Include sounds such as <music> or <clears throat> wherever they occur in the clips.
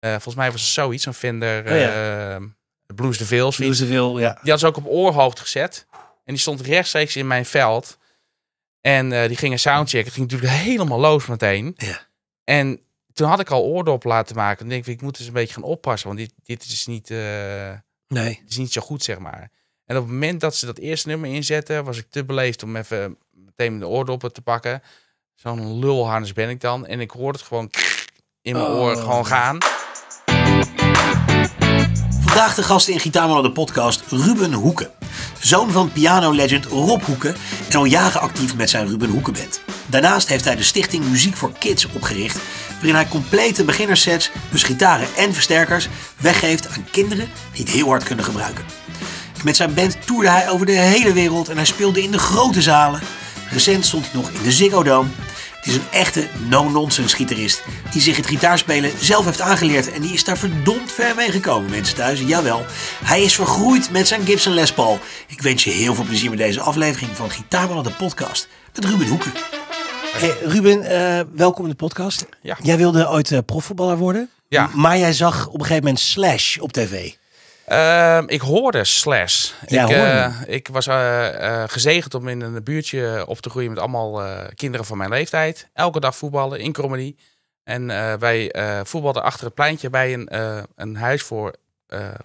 Eh, volgens mij was het zoiets, een vinder. Oh, eh, Blues de Veils. Blues ja. Die had ze ook op oorhoofd gezet. En die stond rechtstreeks in mijn veld. En uh, die gingen soundchecken. Het ging natuurlijk helemaal los meteen. Ja. En toen had ik al oordop laten maken. en denk ik, ik moet eens een beetje gaan oppassen. Want dit, dit is niet... nee. is niet zo goed, zeg maar. En op het moment dat ze dat eerste nummer inzetten... was ik te beleefd om even meteen de oordoppen te pakken. Zo'n lulharnis ben ik dan. En ik hoorde het gewoon in mijn oh, oor gewoon gaan. Vandaag de gast in Gitaarman de podcast Ruben Hoeken. Zoon van piano legend Rob Hoeken en al jaren actief met zijn Ruben Hoeken Band. Daarnaast heeft hij de stichting Muziek voor Kids opgericht, waarin hij complete beginnersets, dus gitaren en versterkers, weggeeft aan kinderen die het heel hard kunnen gebruiken. Met zijn band toerde hij over de hele wereld en hij speelde in de grote zalen. Recent stond hij nog in de Ziggo Dome het is een echte no-nonsense gitarist die zich het gitaarspelen zelf heeft aangeleerd. En die is daar verdomd ver mee gekomen, mensen thuis. Jawel, hij is vergroeid met zijn Gibson Les Paul. Ik wens je heel veel plezier met deze aflevering van Gitaarmannen de podcast met Ruben Hoeken. Hey, Ruben, eh, welkom in de podcast. Jij wilde ooit eh, profvoetballer worden. Ja. Maar jij zag op een gegeven moment Slash op tv. Ehm, ik hoorde Slash. ik, eh, ik was uh, gezegend om in een buurtje op te groeien met allemaal kinderen van mijn leeftijd. Elke dag voetballen in Cromedy. En wij voetbalden achter het pleintje bij een, een huis voor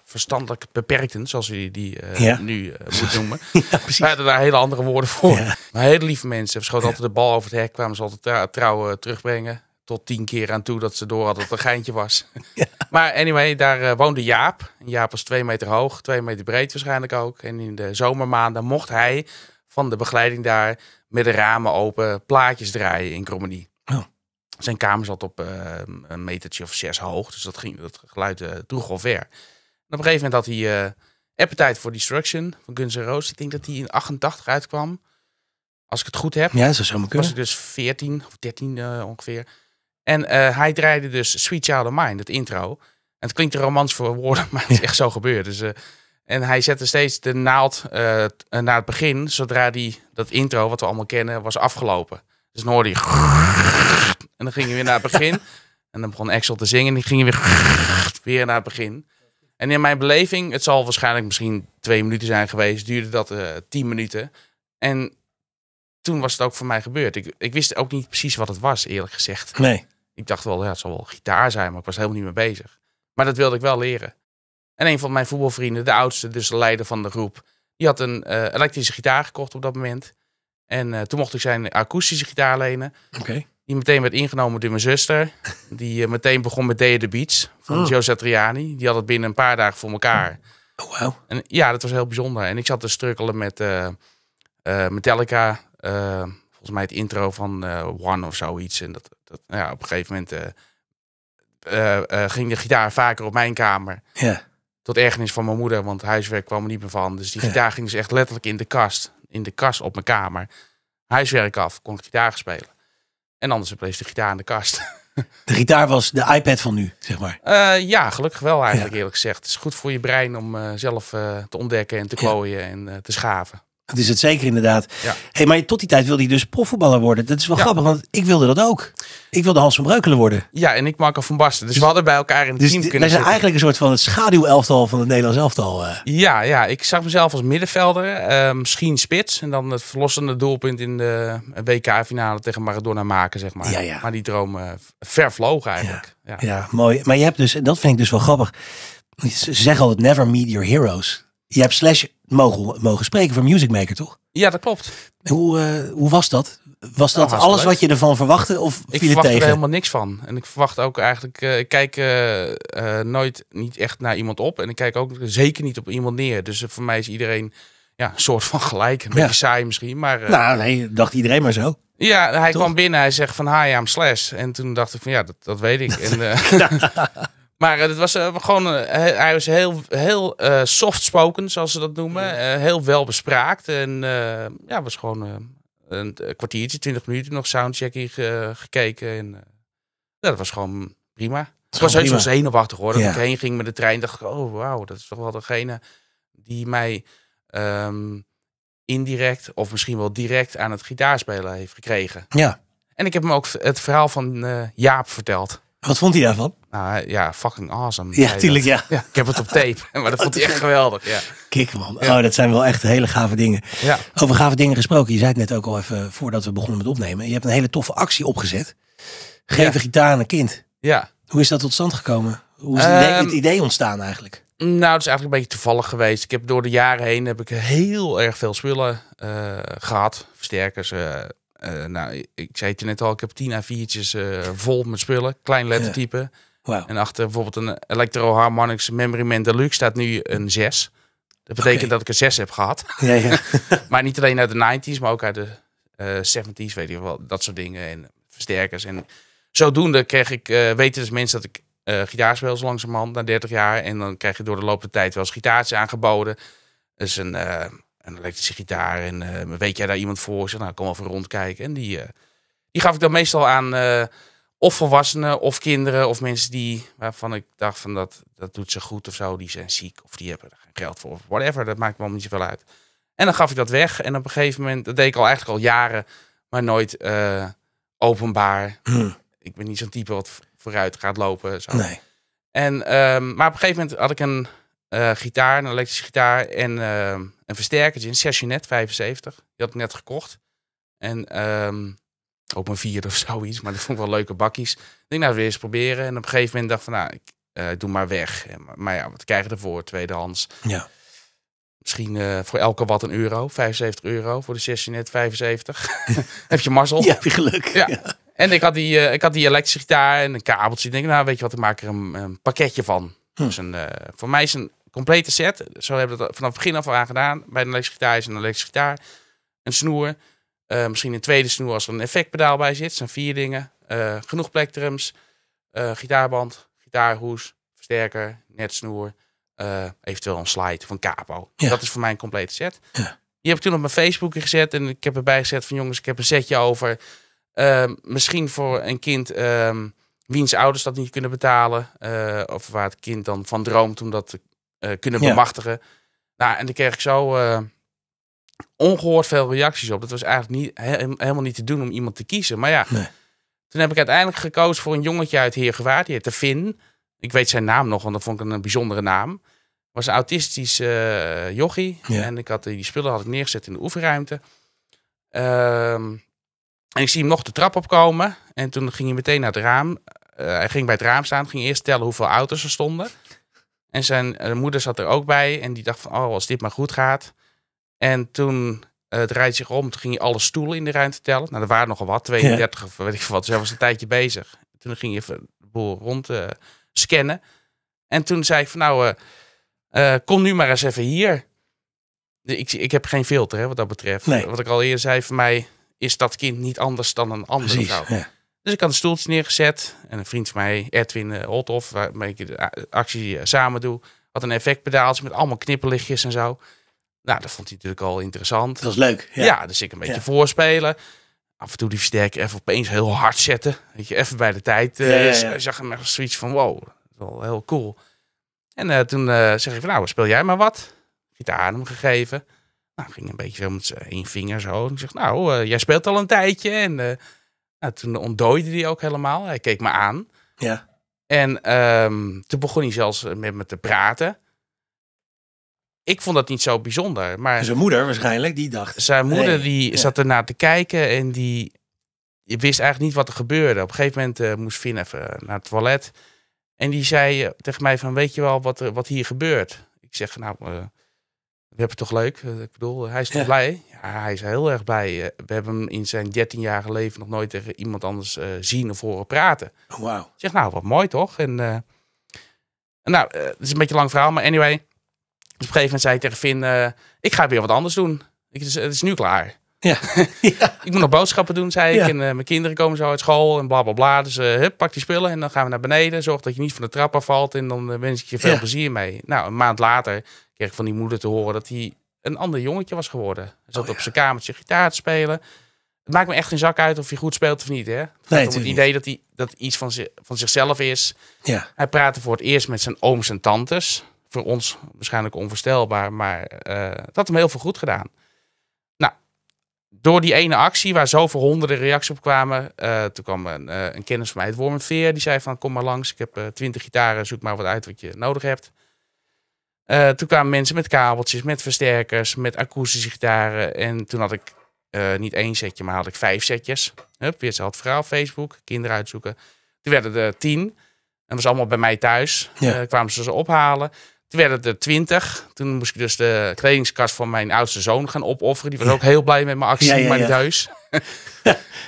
verstandelijk beperkten, zoals jullie die nu moet <laughs> noemen. ja, precies. We hadden daar hele andere woorden voor. Maar hele lieve mensen. We schoten altijd de bal over het hek, kwamen ze altijd trouwen terugbrengen tot tien keer aan toe dat ze door hadden dat het een geintje was. <laughs> Maar anyway, daar eh, woonde Jaap. Jaap was twee meter hoog, twee meter breed waarschijnlijk ook. En in de zomermaanden mocht hij van de begeleiding daar met de ramen open plaatjes draaien in Cromedy. Oh. Zijn kamer zat op eh, een metertje of zes hoog, dus dat, ging, dat geluid uh, droeg al ver. En op een gegeven moment had hij Appetite for Destruction van Guns N' Roses. Ik denk dat hij in 88 uitkwam. Als ik het goed heb. Ja, zo zou maar kunnen. Was ik dus 14 of 13 ongeveer. En eh, hij draaide dus Sweet Child of Mine, dat intro. En het klinkt een romans voor woorden, <laughs> maar het is echt zo gebeurd. Dus, eh, en hij zette steeds de naald eh, naar het begin, zodra die, dat intro, wat we allemaal kennen, was afgelopen. Dus dan hoorde hij... <laughs> En dan ging hij weer naar het begin. <laughs> En dan begon Axel te zingen en die ging weer, weer naar het begin. En in mijn beleving, het zal waarschijnlijk misschien twee minuten zijn geweest, duurde dat tien minuten. En toen was het ook voor mij gebeurd. Ik, ik wist ook niet precies wat het was, eerlijk gezegd. Nee. Ik dacht wel, ja, het zal wel gitaar zijn, maar ik was helemaal niet mee bezig. Maar dat wilde ik wel leren. En een van mijn voetbalvrienden, de oudste, dus de leider van de groep, die had een eh, elektrische gitaar gekocht op dat moment. En eh, toen mocht ik zijn akoestische gitaar lenen. Die meteen werd ingenomen door mijn zuster. Die eh, meteen begon met Day the Beach van oh. Joe Satriani. Die had het binnen een paar dagen voor elkaar. Oh, wow. En ja, dat was heel bijzonder. En ik zat te strukkelen met Metallica. volgens mij het intro van One of zoiets. En dat dat, nou ja, op een gegeven moment eh, eh, eh, ging de gitaar vaker op mijn kamer. Ja. Tot ergernis van mijn moeder, want huiswerk kwam er niet meer van. Dus die gitaar ging ze dus echt letterlijk in de kast. In de kast op mijn kamer. Huiswerk af, kon ik gitaar spelen. En anders bleef de gitaar in de kast. <laughs> De gitaar was de iPad van nu, zeg maar. ja, gelukkig wel eigenlijk eerlijk gezegd. Het is goed voor je brein om zelf te ontdekken en te klooien en te schaven. Dat is het zeker inderdaad. Ja. Hey, maar tot die tijd wilde hij dus profvoetballer worden. Dat is wel grappig, want ik wilde dat ook. Ik wilde Hans van Breukelen worden. Ja, en ik Marco van Basten. Dus, dus we hadden bij elkaar in het dus team kunnen Wij zijn eigenlijk een soort van het schaduwelftal van het Nederlands elftal. Eh. Ja, ja, ik zag mezelf als middenvelder. Eh, misschien spits. En dan het verlossende doelpunt in de WK-finale tegen Maradona maken, zeg maar. Ja, maar die droom uh, eh, vervlogen eigenlijk. Ja, mooi. Maar je hebt dus, en dat vind ik dus wel grappig. Ze zeggen altijd never meet your heroes. Je hebt Slash mogen, mogen spreken voor Music Maker, toch? Ja, dat klopt. Hoe, eh, hoe was dat? Was nou, dat alles wat je ervan verwachtte of ik viel het tegen? Ik er helemaal niks van. En ik verwacht ook eigenlijk... Eh, ik kijk eh, nooit niet echt naar iemand op. En ik kijk ook zeker niet op iemand neer. Dus voor mij is iedereen ja, een soort van gelijk. Een ja. beetje saai misschien, maar... nou, nee, dacht iedereen maar zo. Ja, hij kwam binnen. Hij zegt van hi, I'm Slash. En toen dacht ik van ja, dat, dat weet ik. en, <laughs> <laughs> Maar het eh, was eh, gewoon, eh, hij was heel, heel soft spoken, zoals ze dat noemen. heel wel bespraakt. En ja, was gewoon een kwartiertje, twintig minuten nog soundchecking gekeken. En dat was gewoon prima. Het, was heel zenuwachtig hoor. Dat ja. ik heen ging met de trein, dacht ik, oh wauw, dat is toch wel degene die mij ehm, indirect of misschien wel direct aan het gitaarspelen heeft gekregen. Ja. En ik heb hem ook het verhaal van Jaap verteld. Wat vond hij daarvan? Nou, ja, fucking awesome. Ja, tuurlijk, ja. Ik heb het op tape, <laughs> maar <laughs> dat vond hij echt geweldig. Ja. Kik, man. Oh, dat zijn wel echt hele gave dingen. Ja. Over gave dingen gesproken. Je zei het net ook al even voordat we begonnen met opnemen. Je hebt een hele toffe actie opgezet. Geef een gitaar aan een kind. Ja. Hoe is dat tot stand gekomen? Hoe is het, idee, ehm, ontstaan eigenlijk? Nou, het is eigenlijk een beetje toevallig geweest. Ik heb door de jaren heen heb ik heel erg veel spullen eh, gehad. Versterkers, uh, eh, nou, ik zei het je net al, ik heb tien A4'tjes eh, vol met spullen, klein lettertype. En achter bijvoorbeeld een Electro Harmonics Memory Man Deluxe staat nu een 6. Dat betekent dat ik een 6 heb gehad. Ja, ja. <laughs> maar niet alleen uit de 90s, maar ook uit de uh, eh, 70s, weet je wel, dat soort dingen en versterkers. En zodoende kreeg ik, weten dus mensen dat ik gitaar speel, zo langzamerhand, na 30 jaar. En dan krijg je door de loop der tijd wel eens gitaartjes aangeboden. Dus een een elektrische gitaar. En eh, weet jij daar iemand voor? Ze, nou, kom even rondkijken. En die, eh, die gaf ik dan meestal aan eh, of volwassenen, of kinderen, of mensen die, waarvan ik dacht van dat, dat doet ze goed of zo. Die zijn ziek, of die hebben er geen geld voor, of whatever. Dat maakt me allemaal niet zoveel uit. En dan gaf ik dat weg. En op een gegeven moment, dat deed ik al eigenlijk al jaren, maar nooit openbaar. Hmm. Ik ben niet zo'n type wat vooruit gaat lopen. Zo. Nee. En, ehm, maar op een gegeven moment had ik een eh, gitaar, een elektrische gitaar en ehm, een versterkertje, een Sessionet 75. Die had ik net gekocht. En um, ook een vier of <laughs> zoiets, maar dat vond ik wel leuke bakjes. Ik denk, nou, weer eens proberen. En op een gegeven moment dacht ik van, nou, ik eh, doe maar weg. maar, ja, wat krijg je ervoor? Tweedehands. Ja. Misschien eh, voor elke wat een euro, 75 euro voor de Sessionet 75. <laughs> heb je mazzel. Ja, heb je geluk. ja. En ik had die, uh, ik had die elektrische gitaar en een kabeltje. Ik denk, nou, weet je wat, ik maak er een, pakketje van. Hm. Dus een, voor mij is een complete set. Zo hebben we dat vanaf het begin af aan gedaan. Bij een elektrische gitaar is een elektrische gitaar. Een snoer. Eh, misschien een tweede snoer als er een effectpedaal bij zit. Dat zijn vier dingen. Eh, genoeg plektrums. Uh, gitaarband, gitaarhoes, versterker, netsnoer. eventueel een slide of een capo. Dat is voor mij een complete set. Ja. hebt heb ik toen op mijn Facebook gezet. En ik heb erbij gezet van jongens, ik heb een setje over. Ehm, misschien voor een kind... Ehm, wiens ouders dat niet kunnen betalen. of waar het kind dan van droomt omdat dat eh, kunnen bemachtigen. Ja. Nou, en daar kreeg ik zo eh, ongehoord veel reacties op. Dat was eigenlijk niet, helemaal niet te doen om iemand te kiezen. Maar ja, toen heb ik uiteindelijk gekozen voor een jongetje uit Heergewaard. Die heette Finn. Ik weet zijn naam nog, want dat vond ik een bijzondere naam. Was een autistisch uh, En ik had, die spullen had ik neergezet in de oefenruimte. Ehm, en ik zie hem nog de trap opkomen. En toen ging hij meteen naar het raam. hij ging bij het raam staan. Ging eerst tellen hoeveel auto's er stonden. En zijn eh, moeder zat er ook bij. En die dacht van, oh, als dit maar goed gaat. En toen uh, eh, draait zich om. Toen ging je alle stoelen in de ruimte tellen. Nou, er waren nogal wat, 32 of weet ik wat. Dus hij was een tijdje bezig. Toen ging hij even de boel rond eh, scannen. En toen zei ik van, nou, kom nu maar eens even hier. Ik, ik heb geen filter, hè, wat dat betreft. Wat ik al eerder zei, voor mij is dat kind niet anders dan een ander. Precies, ja. Dus ik had een stoeltje neergezet. En een vriend van mij, Edwin eh, Holthoff, waarmee ik de actie eh, samen doe, had een effectpedaaltje met allemaal knipperlichtjes en zo. Nou, dat vond hij natuurlijk al interessant. Dat was leuk. Ja, dus ik een beetje voorspelen. Af en toe die versterker even opeens heel hard zetten. Weet je, even bij de tijd. Eh, zag hem echt zoiets van, wow, dat is wel heel cool. En toen zeg ik van, nou, speel jij maar wat. Gitaar de hem gegeven. Nou, ging een beetje zo met één vinger zo. En ik zeg, nou, jij speelt al een tijdje en nou, toen ontdooide hij ook helemaal. Hij keek me aan. Ja. En ehm, toen begon hij zelfs eh, met me te praten. Ik vond dat niet zo bijzonder. Maar zijn moeder waarschijnlijk, die dacht. Zijn moeder die zat ernaar te kijken en die wist eigenlijk niet wat er gebeurde. Op een gegeven moment eh, moest Finn even naar het toilet. En die zei eh, tegen mij van, weet je wel wat, wat hier gebeurt? Ik zeg, nou, we hebben het toch leuk? Eh, ik bedoel, hij is toch blij? Ja, hij is heel erg blij. Eh, we hebben hem in zijn 13-jarige leven nog nooit tegen iemand anders eh, zien of horen praten. Oh, wow. Zeg nou, wat mooi toch? En, nou, het is een beetje een lang verhaal, maar anyway. Dus op een gegeven moment zei hij tegen Finn, ik ga weer wat anders doen. het, is, het is nu klaar. <laughs> Ja. Ik moet nog boodschappen doen, zei ik. En eh, mijn kinderen komen zo uit school en bla bla bla. Dus eh, hup, pak die spullen en dan gaan we naar beneden. Zorg dat je niet van de trap afvalt en dan eh, wens ik je veel plezier mee. Nou, een maand later kreeg ik van die moeder te horen dat hij een ander jongetje was geworden. Hij zat oh, op zijn kamertje gitaar te spelen. Het maakt me echt geen zak uit of je goed speelt of niet. Hè? Het nee, om het idee dat hij dat iets van, zich, van zichzelf is. Ja. Hij praatte voor het eerst met zijn ooms en tantes. Voor ons waarschijnlijk onvoorstelbaar, maar dat had hem heel veel goed gedaan door die ene actie waar zoveel honderden reacties op kwamen. Eh, toen kwam een, eh, een, kennis van mij, het Wormenveer die zei van kom maar langs. Ik heb eh, twintig gitaren, zoek maar wat uit wat je nodig hebt. toen kwamen mensen met kabeltjes, met versterkers, met akoestische gitaren. En toen had ik niet één setje, maar had ik vijf setjes. Hup, weer had verhaal Facebook, kinderen uitzoeken. Toen werden er tien. En dat was allemaal bij mij thuis. Ja. kwamen ze ze ophalen. Toen werden het er twintig. Toen moest ik dus de kledingskast van mijn oudste zoon gaan opofferen. Die was ook heel blij met mijn actie, ja, ja, thuis.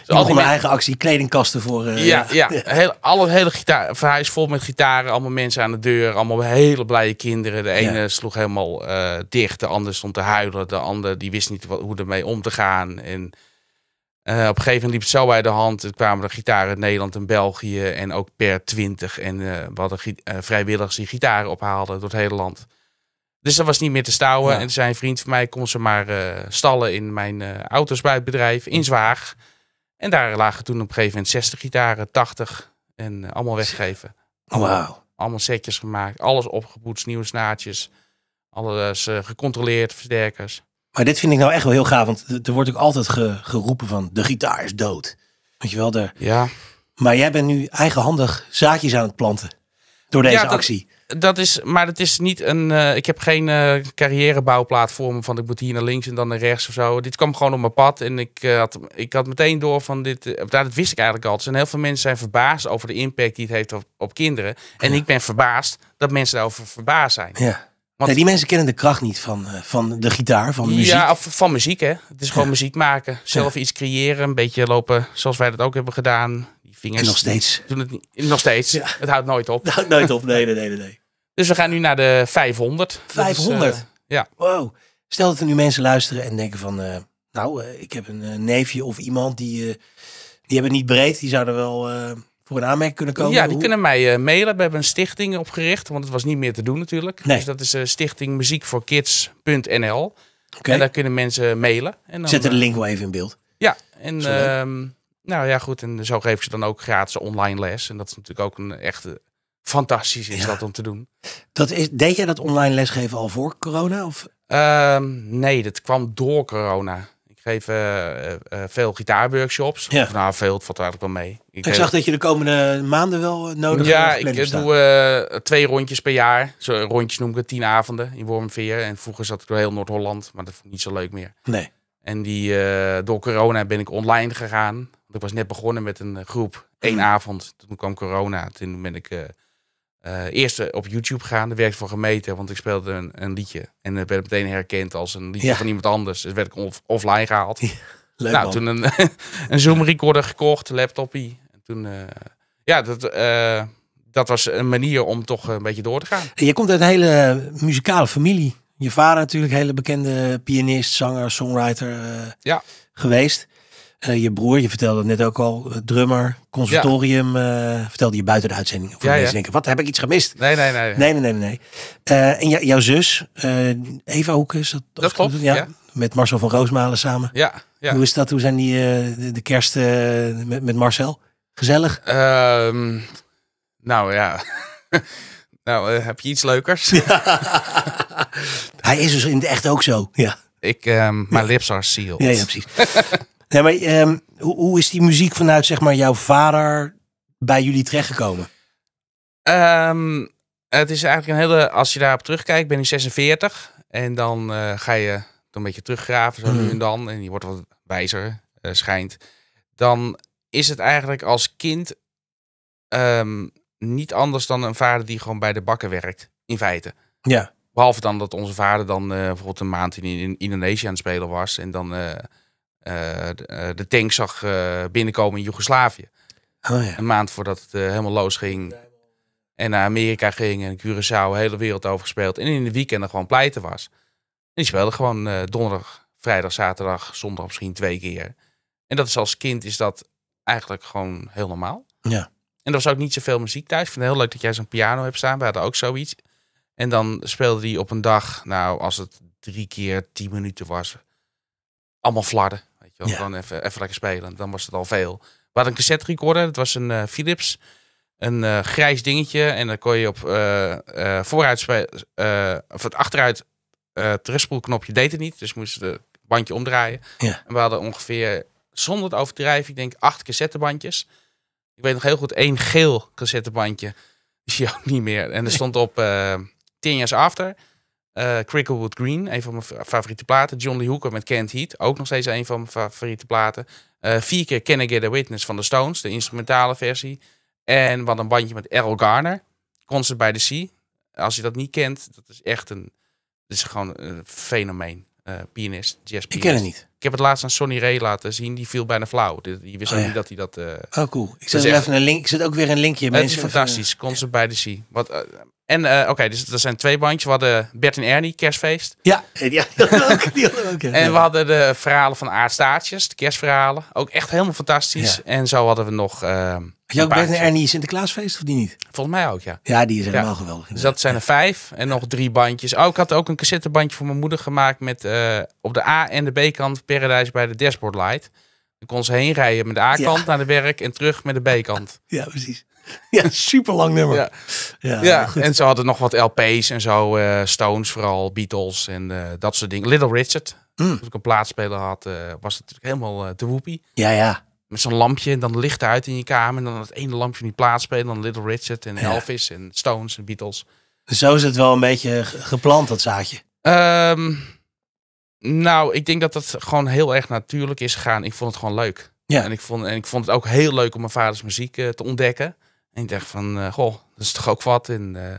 al <laughs> dus mijn eigen actie, kledingkasten voor. Eh, ja, ja. <laughs> alle hele gitaar, verhuis vol met gitaren, allemaal mensen aan de deur, allemaal hele blije kinderen. De ene sloeg helemaal eh, dicht, de ander stond te huilen, de ander die wist niet wat, hoe ermee om te gaan. En eh, op een gegeven moment liep het zo bij de hand. Er kwamen de gitaren uit Nederland en België en ook per 20. En eh, we hadden eh, vrijwilligers die gitaren ophaalden door het hele land. Dus dat was niet meer te stouwen. En zijn vriend van mij kon ze maar stallen in mijn auto's bij het bedrijf in Zwaag. En daar lagen toen op een gegeven moment 60 gitaren, 80 en allemaal weggeven. Allemaal, wow. allemaal setjes gemaakt, alles opgepoetst, nieuwe snaartjes. Alles gecontroleerd, versterkers. Maar dit vind ik nou echt wel heel gaaf. Want er wordt ook altijd ge, geroepen van de gitaar is dood. Weet je wel, daar. Ja. Maar jij bent nu eigenhandig zaadjes aan het planten. Door deze ja, dat, actie. Dat is, maar het is niet een. Eh, ik heb geen uh, eh, carrièrebouwplatform van ik moet hier naar links en dan naar rechts of zo. Dit kwam gewoon op mijn pad. En ik, eh, had, ik had meteen door van dit. Uh, dat wist ik eigenlijk altijd. En heel veel mensen zijn verbaasd over de impact die het heeft op, kinderen. En ik ben verbaasd dat mensen daarover verbaasd zijn. Ja nee, die mensen kennen de kracht niet van, eh, van de gitaar, van muziek. Ja, van muziek, hè. Het is gewoon muziek maken. Zelf iets creëren, een beetje lopen zoals wij dat ook hebben gedaan. Die vingers. En nog steeds. Doen het, nog steeds. Het houdt nooit op. <laughs> Het houdt nooit op, nee, nee, nee, nee. Dus we gaan nu naar de 500. 500? Eh, ja. Wow. Stel dat er nu mensen luisteren en denken van... Eh, nou, ik heb een neefje of iemand die... die hebben niet breed, die zouden wel voor een aanmerking kunnen komen? Ja, die kunnen mij eh, mailen. We hebben een stichting opgericht, want het was niet meer te doen natuurlijk. Nee. Dus dat is uh, eh, Muziekvoorkids.nl. Okay. En daar kunnen mensen mailen. En dan, Zet de eh, link wel even in beeld. Ja, en ehm, nou ja, goed. En zo geven ze dan ook gratis online les. En dat is natuurlijk ook een echte fantastisch is dat om te doen. Dat is, deed jij dat online lesgeven al voor corona? Of? Ehm, nee, dat kwam door corona. Even uh, eh, eh, veel gitaarworkshops. Ja. Nou, veel, het valt eigenlijk wel mee. Ik, zag eh, dat je de komende maanden wel nodig Ja, ik doe twee rondjes per jaar. Zo, rondjes noem ik tien avonden in Wormveer. En vroeger zat ik door heel Noord-Holland, maar dat vond ik niet zo leuk meer. Nee. En die, door corona ben ik online gegaan. Ik was net begonnen met een groep, één mm. avond. Toen kwam corona, toen ben ik uh, eerst eh, op YouTube gaan, daar werd ik gemeten, want ik speelde een, een liedje. En dat werd meteen herkend als een liedje van iemand anders. Dus werd offline gehaald. nou, toen een, <laughs> een Zoom recorder gekocht, laptopie. En toen, eh, ja, dat, dat was een manier om toch een beetje door te gaan. Je komt uit een hele muzikale familie. Je vader natuurlijk, hele bekende pianist, zanger, songwriter ja. geweest. Eh, je broer, je vertelde net ook al, eh, drummer, conservatorium, eh, vertelde je buiten de uitzending. Voor ja, mensen denken, wat heb ik iets gemist? Nee, nee, nee. Nee, nee, nee, nee. en jouw zus, Eva is dat, dat klopt, ja, Met Marcel van Roosmalen samen. Ja, Hoe is dat? Hoe zijn die de, de met, met Marcel? Gezellig? Ehm, nou ja, <laughs> nou heb je iets leukers? <laughs> Hij is dus in het echt ook zo, ja. Ik, ehm, mijn lips are sealed. Ja, ja precies. <laughs> Nee, maar ehm, hoe, is die muziek vanuit zeg maar, jouw vader bij jullie terechtgekomen? Ehm, het is eigenlijk een hele. Als je daarop terugkijkt, ben ik 46. En dan eh, ga je een beetje teruggraven, zo mhm. en dan. En je wordt wat wijzer, eh, schijnt. Dan is het eigenlijk als kind ehm, niet anders dan een vader die gewoon bij de bakken werkt, in feite. Ja. Behalve dan dat onze vader dan eh, bijvoorbeeld een maand in, in Indonesië aan het spelen was. En dan eh, de, eh, de, tank zag eh, binnenkomen in Joegoslavië. Oh, ja. Een maand voordat het helemaal los ging. En naar Amerika ging en Curaçao, de hele wereld overgespeeld. En in de weekenden gewoon pleiten was. En die speelde gewoon donderdag, vrijdag, zaterdag, zondag misschien twee keer. En dat is als kind is dat eigenlijk gewoon heel normaal. Ja. En er was ook niet zoveel muziek thuis. Ik vind het heel leuk dat jij zo'n piano hebt staan. We hadden ook zoiets. En dan speelde hij op een dag, nou, als het drie keer tien minuten was, allemaal flarden. Ik je wel. even, even lekker spelen. Dan was het al veel. We hadden een cassette recorder. Dat was een eh, Philips. Een eh, grijs dingetje. En dan kon je op uh, vooruit of het achteruit uh, terugspoelknopje deed het niet. Dus moesten het bandje omdraaien. Ja. En we hadden ongeveer, zonder het overdrijven, ik denk acht cassettebandjes. Ik weet nog heel goed, één geel cassettebandje. is je ook niet meer. En er stond op Ten Years After. Eh, Cricklewood Green, een van mijn favoriete platen. John Lee Hooker met Kent Heat, ook nog steeds een van mijn favoriete platen. Eh, vier keer Can I Get A Witness van de Stones, de instrumentale versie. En wat een bandje met Errol Garner, Concert by the Sea. Als je dat niet kent, dat is echt een, dat is gewoon een fenomeen. Uh, pianist, jazzpianist. Ik ken het niet. Ik heb het laatst aan Sonny Ray laten zien. Die viel bijna flauw. Je wist ook oh niet dat hij dat... Uh, oh, cool. Ik zet, even een link, ik zet ook weer een linkje. Het is fantastisch. Concert by the Sea. Wat, en eh, oké, dus dat zijn twee bandjes. We hadden Bert en Ernie, kerstfeest. Ja, <laughs> ook. En we hadden de verhalen van aardstaartjes, de kerstverhalen. Ook echt helemaal fantastisch. En zo hadden we nog... Uh, je ook Bert en Ernie Sinterklaasfeest of die niet? Volgens mij ook, ja. Ja, die is wel geweldig. Dus dat zijn er vijf en nog drie bandjes. Oh, ik had ook een cassettebandje voor mijn moeder gemaakt met eh, op de A- en de B-kant Paradise bij de Dashboard Light. Ik kon ze heen rijden met de A-kant naar de werk en terug met de B-kant. Ja, precies. <laughs> ja, super lang nummer. Ja, ja, en ze hadden nog wat LP's en zo. Eh, Stones vooral, Beatles en eh, dat soort dingen. Little Richard. Mm. Als ik een plaatsspeler had, eh, was het natuurlijk helemaal te woepie. Ja, ja. Met zo'n lampje en dan licht uit in je kamer. En dan het ene lampje in die plaatspeler. Dan Little Richard en Elvis en Stones en Beatles. Zo is het wel een beetje geplant, dat zaadje. Ehm, nou, ik denk dat dat gewoon heel erg natuurlijk is gegaan. Ik vond het gewoon leuk. Ja. En, ik vond, en ik vond het ook heel leuk om mijn vaders muziek te ontdekken. En ik dacht van, eh, goh, dat is toch ook wat. En eh,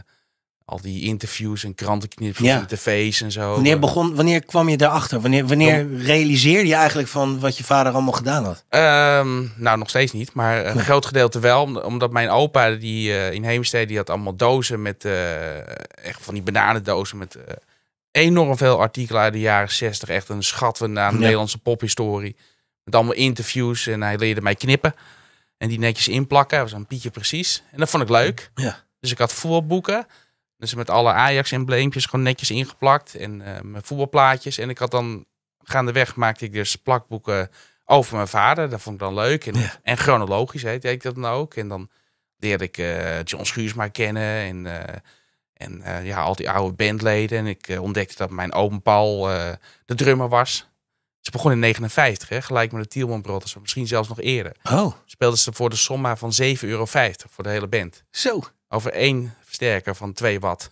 al die interviews en krantenknips ja. en tv's en zo. Wanneer, begon, wanneer kwam je daarachter? Wanneer, wanneer realiseerde je eigenlijk van wat je vader allemaal gedaan had? Ehm, nou, nog steeds niet. Maar een groot gedeelte wel. Omdat mijn opa die, eh, in Heemstede die had allemaal dozen met... echt van die bananendozen met... Enorm veel artikelen uit de jaren 60. Echt een schat van de Nederlandse pophistorie. Met allemaal interviews. En hij leerde mij knippen. En die netjes inplakken. Dat was een Pietje precies. En dat vond ik leuk. Ja. Dus ik had voetbalboeken. Dus met alle Ajax-embleempjes gewoon netjes ingeplakt. En uh, mijn voetbalplaatjes. En ik had dan gaandeweg maakte ik dus plakboeken over mijn vader. Dat vond ik dan leuk. En, en chronologisch heet ik dat dan ook. En dan leerde ik uh, John maar kennen. En, eh, en ja, al die oude bandleden. En ik ontdekte dat mijn oom Paul de drummer was. Ze begon in 59, hè, gelijk met de Tielman Brothers. Misschien zelfs nog eerder. Oh. Speelden ze voor de somma van 7,50 euro voor de hele band. Zo. Over één versterker van 2 watt.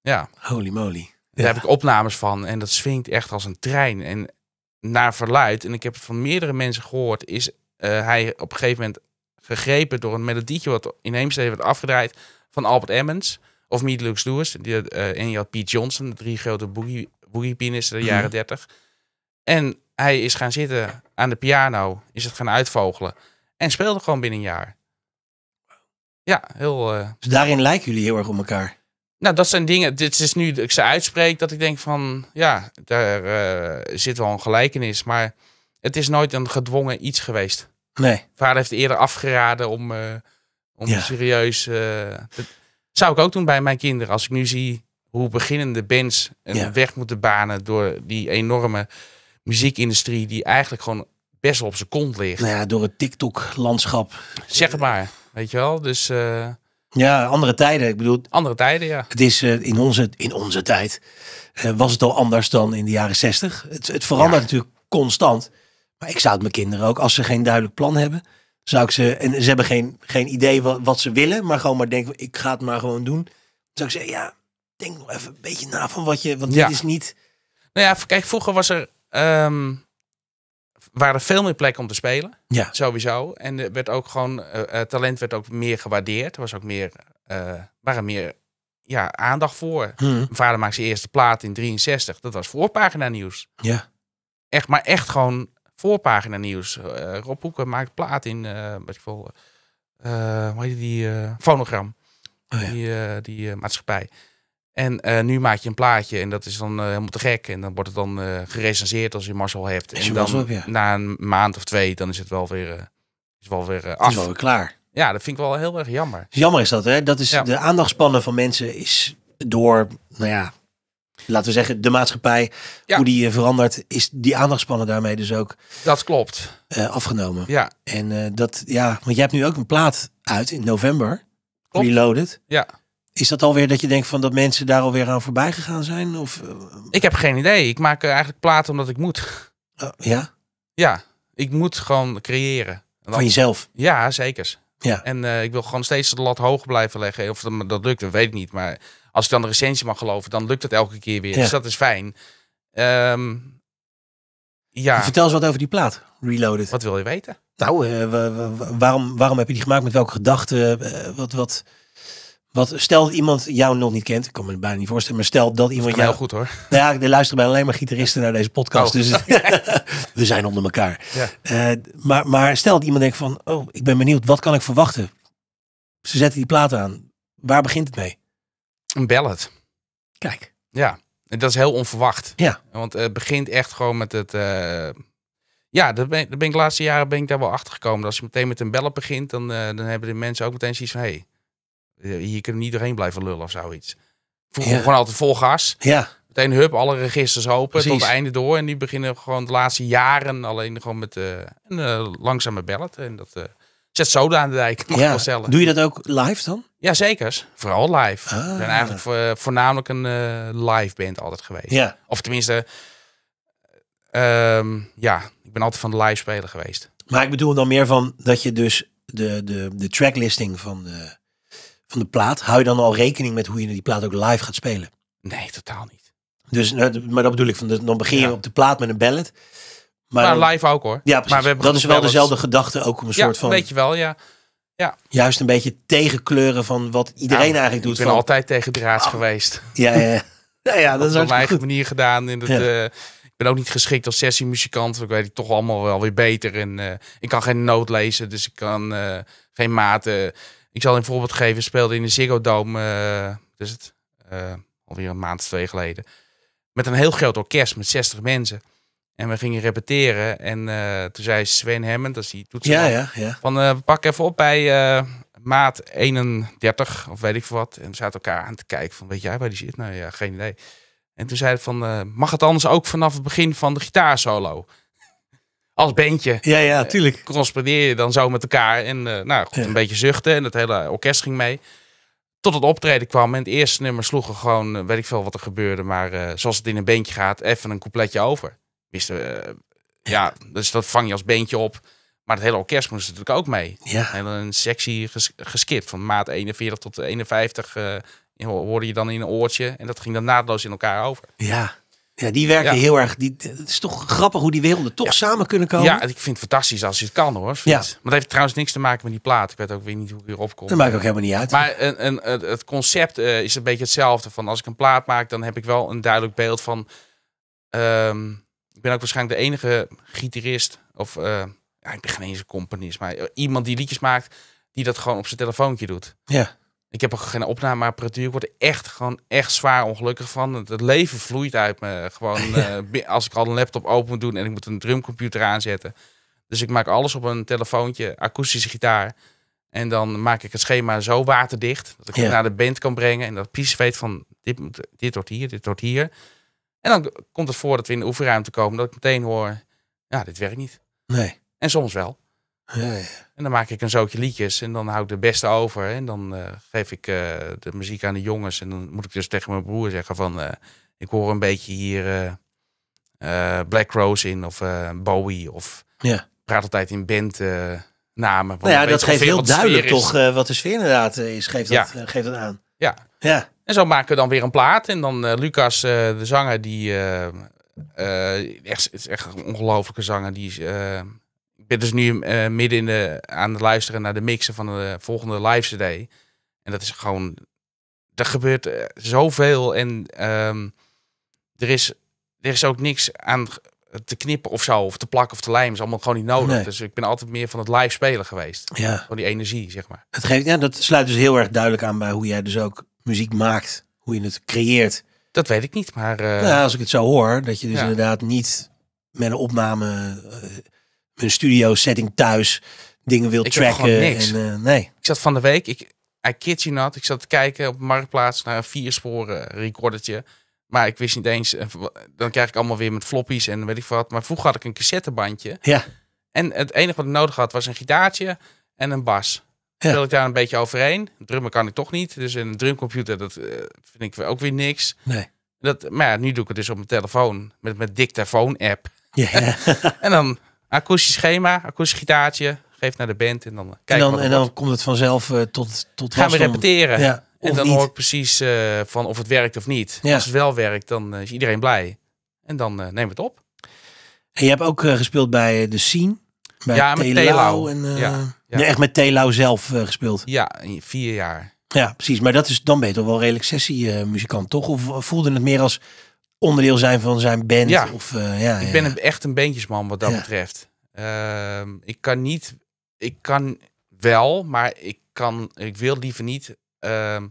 Ja. Holy moly. Daar heb ik opnames van en dat swingt echt als een trein. En naar verluid, en ik heb het van meerdere mensen gehoord, is eh, hij op een gegeven moment gegrepen door een melodietje wat inheems werd afgedraaid van Albert Emmons of Lux Lewis, die, uh, eh, en je had Pete Johnson, de drie grote boogie, boogie pianisten de mhm. jaren mm. 30. En hij is gaan zitten aan de piano, is het gaan uitvogelen. En speelde gewoon binnen een jaar. Ja, heel. Eh, dus daarin lijken jullie heel erg op elkaar. Nou, dat zijn dingen. Dit is nu dat ik ze uitspreek, dat ik denk van ja, daar eh, zit wel een gelijkenis. Maar het is nooit een gedwongen iets geweest. Nee. Vader heeft eerder afgeraden om, eh, om ja. serieus. dat zou ik ook doen bij mijn kinderen. Als ik nu zie hoe beginnende bands een weg moeten banen door die enorme muziekindustrie die eigenlijk gewoon best wel op zijn kont ligt. Nou ja, door het TikTok-landschap. Zeg het maar, weet je wel. Dus, eh, ja, andere tijden. Ik bedoel, andere tijden, ja. Het is eh, in, onze, in onze tijd eh, was het al anders dan in de jaren zestig. Het, het verandert natuurlijk constant. Maar ik zou het mijn kinderen ook, als ze geen duidelijk plan hebben, zou ik ze, en ze hebben geen, geen idee wat, wat ze willen, maar gewoon maar denken, ik ga het maar gewoon doen. Zou ik zeggen, ja, denk nog even een beetje na van wat je, want ja. dit is niet... Nou ja, kijk, vroeger was er Um, waren er veel meer plekken om te spelen. Ja. Sowieso. En werd ook gewoon, eh, eh, talent werd ook meer gewaardeerd. Er was ook meer, uh, waren meer ja, aandacht voor. Hmm. Mijn vader maakt zijn eerste plaat in 63. Dat was voorpagina nieuws. Ja. Echt, maar echt gewoon voorpagina nieuws. Uh, Rob Hoeken maakt plaat in, wat ik vol, hoe heet die, fonogram, Oh, ja. Die, die maatschappij. En eh, nu maak je een plaatje en dat is dan eh, helemaal te gek. En dan wordt het dan uh, gerecenseerd als je Marcel hebt. En dan na een maand of twee, dan is het wel weer, is wel weer af. Is wel weer klaar. Ja, dat vind ik wel heel erg jammer. Jammer is dat, hè? Dat is de aandachtspannen van mensen is door, nou ja, laten we zeggen, de maatschappij, ja. hoe die verandert, is die aandachtspannen daarmee dus ook. Dat klopt. afgenomen. Ja. En dat, ja, want jij hebt nu ook een plaat uit in november. preloaded. Ja. Is dat alweer dat je denkt van dat mensen daar alweer aan voorbij gegaan zijn? Of, eh, Ik heb geen idee. Ik maak eh, eigenlijk platen omdat ik moet. Oh, ja? Ja, ik moet gewoon creëren. Van jezelf? Ja, zeker. Ja. En eh, ik wil gewoon steeds de lat hoog blijven leggen. Of dat, dat lukt, dat weet ik niet. Maar als ik dan de recensie mag geloven, dan lukt het elke keer weer. Dus ja. Dus dat is fijn. Ehm, ja. Vertel eens wat over die plaat, Reloaded. Wat wil je weten? Nou, waarom, waarom heb je die gemaakt? Met welke gedachten? wat... wat wat, stel dat iemand jou nog niet kent, ik kan me het bijna niet voorstellen, maar stel dat iemand dat jou... goed hoor. Nou ja, ik luisteren bij alleen maar gitaristen naar deze podcast, oh. dus <laughs> we zijn onder elkaar. Eh, maar, maar stel dat iemand denkt van, oh, ik ben benieuwd, wat kan ik verwachten? Ze zetten die plaat aan. Waar begint het mee? Een ballad. Kijk. Ja, en dat is heel onverwacht. Ja. Want het begint echt gewoon met het... Eh, ja, daar ben, daar ben ik de laatste jaren ben ik daar wel achter gekomen. Als je meteen met een ballad begint, dan, eh, dan hebben de mensen ook meteen zoiets van... Hey, eh, hier kunnen we niet doorheen blijven lullen of zoiets. Vroeger ja. gewoon altijd vol gas. Ja. Meteen hup, alle registers open tot het einde door. En nu beginnen gewoon de laatste jaren alleen gewoon met uh, langzame bellen En dat zet soda aan de dijk, mag ja. wel Doe je dat ook live dan? Ja, zeker. Vooral live. Ah. Ik ben eigenlijk voornamelijk een live band altijd geweest. Ja. Of tenminste, ehm, ja, ik ben altijd van de live spelen geweest. Maar ik bedoel dan meer van dat je dus de, de, de tracklisting van de van de plaat, hou je dan al rekening met hoe je die plaat ook live gaat spelen? Nee, totaal niet. Dus, nou, maar dat bedoel ik, van, dan begin je op de plaat met een ballet. Maar, live ook hoor. Ja, precies. Maar dat is wel dezelfde gedachte ook om een soort van... weet je wel, ja. Ja. Juist een beetje tegenkleuren van wat iedereen nou, eigenlijk doet. Ik ben altijd tegen draads ah. geweest. Ja, ja, Nou <laughs> ja, dat is op mijn eigen manier gedaan. In eh, ik ben ook niet geschikt als sessiemuzikant. Ik weet het toch allemaal wel weer beter. En eh, ik kan geen noot lezen, dus ik kan eh, geen maten. Ik zal een voorbeeld geven. Speelde in de Ziggo Dome, dus het, eh, alweer een maand, twee geleden. Met een heel groot orkest met 60 mensen. En we gingen repeteren. En eh, toen zei Sven Hemmen dat is die ja, ja, ja. van uh, pak even op bij maat 31 of weet ik wat. En we zaten elkaar aan te kijken van weet jij waar die zit? Nou ja, geen idee. En toen zei hij van mag het anders ook vanaf het begin van de gitaarsolo? als bandje. Ja, ja, eh, tuurlijk. Correspondeer je dan zo met elkaar. En eh, nou, goed, een beetje zuchten. En het hele orkest ging mee. Tot het optreden kwam. En het eerste nummer sloegen gewoon, eh, weet ik veel wat er gebeurde. Maar zoals het in een bandje gaat, even een coupletje over. Wisten ja, dus dat vang je als bandje op. Maar het hele orkest moest natuurlijk ook mee. Ja. En een sectie ges geskipt van maat 41 tot 51 uh, hoorde je dan in een oortje. En dat ging dan naadloos in elkaar over. Ja. Ja, die werken heel erg. Die, het is toch grappig hoe die werelden toch samen kunnen komen. Ja, ik vind het fantastisch als je het kan hoor. Ja. Maar dat heeft trouwens niks te maken met die plaat. Ik weet ook weer niet hoe ik hierop kom. Dat maakt ook helemaal niet uit. Maar een, een, het concept eh, is een beetje hetzelfde. Van als ik een plaat maak, dan heb ik wel een duidelijk beeld van. Ehm, ik ben ook waarschijnlijk de enige gitarist. Of uh, ja, ik ben geen eens een componist, maar eh, iemand die liedjes maakt, die dat gewoon op zijn telefoontje doet. Ja. Ik heb ook geen opnameapparatuur. Ik word er echt gewoon echt zwaar ongelukkig van. Het leven vloeit uit me. Gewoon <laughs> eh, als ik al een laptop open moet doen en ik moet een drumcomputer aanzetten. Dus ik maak alles op een telefoontje, akoestische gitaar. En dan maak ik het schema zo waterdicht dat ik het naar de band kan brengen. En dat precies weet van dit, moet, dit wordt hier, dit wordt hier. En dan komt het voor dat we in de oefenruimte komen dat ik meteen hoor, ja, dit werkt niet. Nee. En soms wel. En dan maak ik een zootje liedjes en dan hou ik de beste over. En dan eh, geef ik eh, de muziek aan de jongens. En dan moet ik dus tegen mijn broer zeggen van... Eh, ik hoor een beetje hier Black Rose in of Bowie. Of ja. praat altijd in band namen. Nou ja, dat geeft heel duidelijk toch wat de sfeer inderdaad is. Geeft dat, dat aan. Ja. ja. En zo maken we dan weer een plaat. En dan Lucas, de zanger, die... echt, is echt een ongelofelijke zanger. Die is ik ben dus nu eh, midden in de, aan het luisteren naar de mixen van de volgende live CD. En dat is gewoon. Er gebeurt eh, zoveel en ehm, er, is, er is ook niks aan te knippen of zo, of te plakken of te lijmen. is allemaal gewoon niet nodig. Dus ik ben altijd meer van het live spelen geweest. Ja. Van die energie, zeg maar. Het geeft, ja, dat sluit dus heel erg duidelijk aan bij hoe jij dus ook muziek maakt. Hoe je het creëert. Dat weet ik niet, maar... Eh, nou, als ik het zo hoor, dat je dus inderdaad niet met een opname... Een studio setting thuis dingen wil ik tracken. Niks. En, eh, nee. Ik zat van de week, ik, I kid you ik zat te kijken op Marktplaats naar een viersporen recordertje. Maar ik wist niet eens, eh, dan krijg ik allemaal weer met floppies en weet ik wat. Maar vroeger had ik een cassettebandje. Ja. En het enige wat ik nodig had was een gitaartje en een bas. Ja. Speel ik daar een beetje overheen. Drummen kan ik toch niet. Dus een drumcomputer, dat eh, vind ik ook weer niks. Nee. Dat, maar nu doe ik het dus op mijn telefoon. Met mijn dictafoon-app. Ja. <laughs> en dan Akoestisch schema, akoestisch gitaartje. Geef naar de band en dan eh, kijk En dan, en dan komt het vanzelf eh, tot, tot Gaan we repeteren. en dan niet. hoor ik precies eh, van of het werkt of niet. Ja. Als het wel werkt, dan is iedereen blij. En dan nemen neem het op. En je hebt ook gespeeld bij de Scene. Bij ja, met Telau. En, ja, echt met Telau zelf gespeeld. Ja, vier jaar. Ja, precies. Maar dat is, dan ben je toch wel redelijk muzikant, toch? Of voelde het meer als onderdeel zijn van zijn band. Ja, of, eh, ja ik ben echt een bandjesman wat dat betreft. Ehm, ik kan niet, ik kan wel, maar ik kan, ik wil liever niet. Ehm,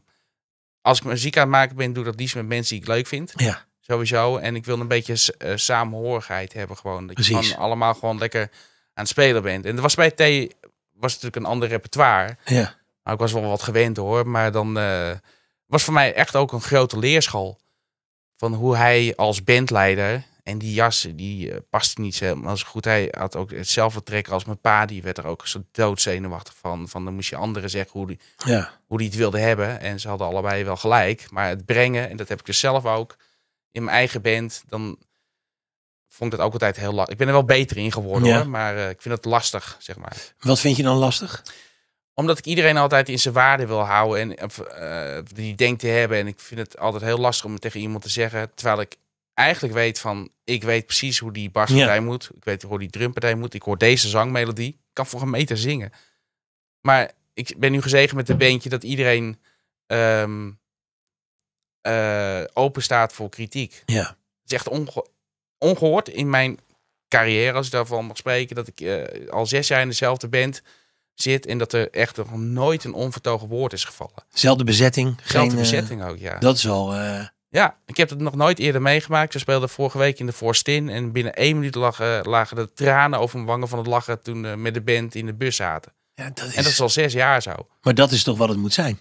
als ik muziek aan het maken ben, doe dat liefst met mensen die ik leuk vind. Ja. Sowieso. En ik wil een beetje eh, samenhorigheid hebben gewoon. Dat je allemaal gewoon lekker aan het spelen bent. En dat was bij T was natuurlijk een ander repertoire. Ja. Nou, ik was wel wat gewend hoor, maar dan eh, was voor mij echt ook een grote leerschool van hoe hij als bandleider en die jassen, die eh, past niet helemaal zo goed. Hij had ook hetzelfde trekken als mijn pa. Die werd er ook zo doodzenuwachtig van. Van dan moest je anderen zeggen hoe die, ja. hoe die het wilde hebben. En ze hadden allebei wel gelijk. Maar het brengen, en dat heb ik dus zelf ook, in mijn eigen band, dan vond ik dat ook altijd heel lastig. Ik ben er wel beter in geworden hoor, maar eh, ik vind het lastig, zeg maar. Wat vind je dan lastig? Omdat ik iedereen altijd in zijn waarde wil houden en eh, die denkt te hebben. En ik vind het altijd heel lastig om het tegen iemand te zeggen. Terwijl ik eigenlijk weet van, ik weet precies hoe die baspartij moet. Ik weet hoe die drumpartij moet. Ik hoor deze zangmelodie. Ik kan voor een meter zingen. Maar ik ben nu gezegend met een beentje dat iedereen um, open staat voor kritiek. Ja. Het is echt ongehoord in mijn carrière, als ik daarvan mag spreken, dat ik eh, al zes jaar in dezelfde band zit en dat er echt nog nooit een onvertogen woord is gevallen. Zelfde bezetting. geen, eh, bezetting ook, ja. Dat is al... Eh, ja, ik heb het nog nooit eerder meegemaakt. Ze speelden vorige week in de Forstin en binnen één minuut lagen, eh, lagen de tranen over mijn wangen van het lachen toen we met de band in de bus zaten. Ja, dat is... En dat is al zes jaar zo. Maar dat is toch wat het moet zijn?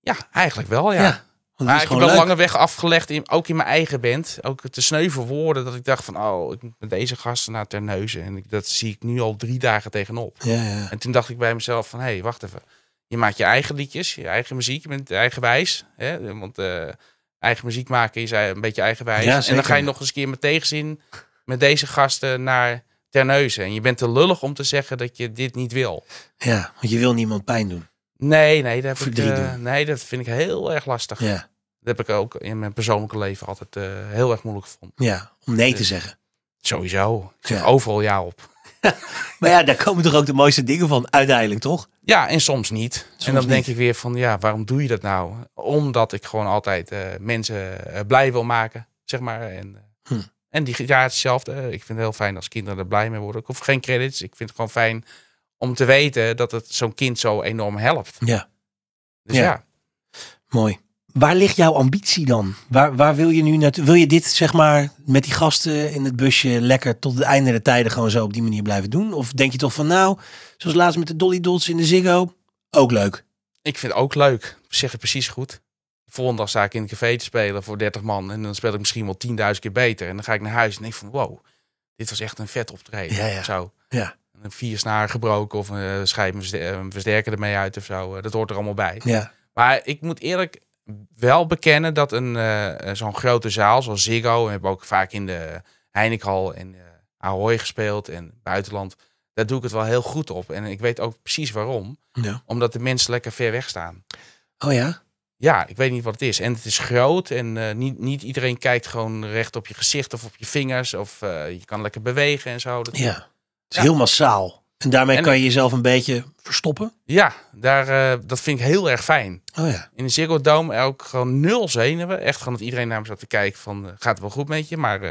Ja, eigenlijk wel, ja ik heb wel lange weg afgelegd, in, ook in mijn eigen band. Ook te sneuven woorden, dat ik dacht van... oh, ik met deze gasten naar Terneuzen. En dat zie ik nu al drie dagen tegenop. Ja, ja. En toen dacht ik bij mezelf van... hé, hey, wacht even. Je maakt je eigen liedjes, je eigen muziek. Je bent eigenwijs. Hè? Want eh, eigen muziek maken is een beetje eigenwijs. en dan ga je nog eens een keer met tegenzin... met deze gasten naar Terneuzen. En je bent te lullig om te zeggen dat je dit niet wil. Ja, want je wil niemand pijn doen. Nee, nee, dat, heb ik, eh, nee, dat vind ik heel erg lastig. Ja. Dat heb ik ook in mijn persoonlijke leven altijd eh, heel erg moeilijk gevonden. Ja, om nee te dus zeggen. Sowieso. zeg overal ja op. <laughs> maar ja, daar komen toch ook de mooiste dingen van uiteindelijk, toch? Ja, en soms niet. en dan denk ik weer van, ja, waarom doe je dat nou? Omdat ik gewoon altijd eh, mensen blij wil maken, zeg maar. En, hm. en die, ja, hetzelfde. Ik vind het heel fijn als kinderen er blij mee worden. Ik hoef geen credits. Ik vind het gewoon fijn om te weten dat het zo'n kind zo enorm helpt. Ja. Dus ja. Mooi. Waar ligt jouw ambitie dan? Waar, waar wil je nu naartoe? Wil je dit zeg maar met die gasten in het busje lekker tot het einde der tijden gewoon zo op die manier blijven doen? Of denk je toch van nou, zoals laatst met de Dolly Dots in de Ziggo, ook leuk? Ik vind het ook leuk. zeg het precies goed. Volgende dag sta ik in een café te spelen voor 30 man en dan speel ik misschien wel 10.000 keer beter. En dan ga ik naar huis en denk van wow, dit was echt een vet optreden. Ja, ja. Zo. ja een snaar gebroken of een eh, versterken ermee uit of zo. Eh, dat hoort er allemaal bij. Ja. Maar ik moet eerlijk wel bekennen dat een eh, zo'n grote zaal zoals Ziggo, we hebben ook vaak in de Heinekhal en uh, Ahoy gespeeld en buitenland, daar doe ik het wel heel goed op. En ik weet ook precies waarom. Ja. Omdat de mensen lekker ver weg staan. Oh ja? Ja, ik weet niet wat het is. En het is groot en niet, niet iedereen kijkt gewoon recht op je gezicht of op je vingers. Of je kan lekker bewegen en zo. ja. Het is heel massaal. En daarmee kan je jezelf een beetje verstoppen? Ja, daar, eh, dat vind ik heel erg fijn. Oh, ja. In de Ziggo Dome ook gewoon nul zenuwen. Echt gewoon dat iedereen naar me zat te kijken van, eh, gaat het wel goed met je? Maar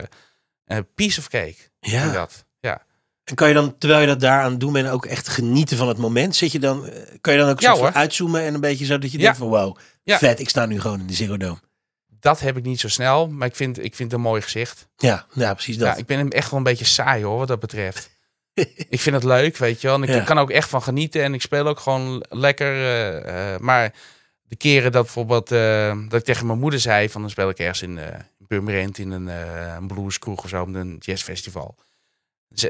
uh, piece of cake. Ja. En dat. ja. En kan je dan, terwijl je dat daaraan doet, en ook echt genieten van het moment? Zit je dan, kan je dan ook ja, zo uitzoomen en een beetje zo dat je denkt van, wow, vet, ik sta nu gewoon in de Ziggo Dome. Dat heb ik niet zo snel, maar ik vind, ik vind het een mooi gezicht. Ja, ja precies dat. Ja, ik ben hem echt wel een beetje saai hoor, wat dat betreft ik vind het leuk, weet je wel. En ik kan ook echt van genieten en ik speel ook gewoon lekker. Eh, eh, maar de keren dat bijvoorbeeld eh, dat ik tegen mijn moeder zei van dan speel ik ergens in Purmerend in een, een blueskroeg of zo, op een jazzfestival.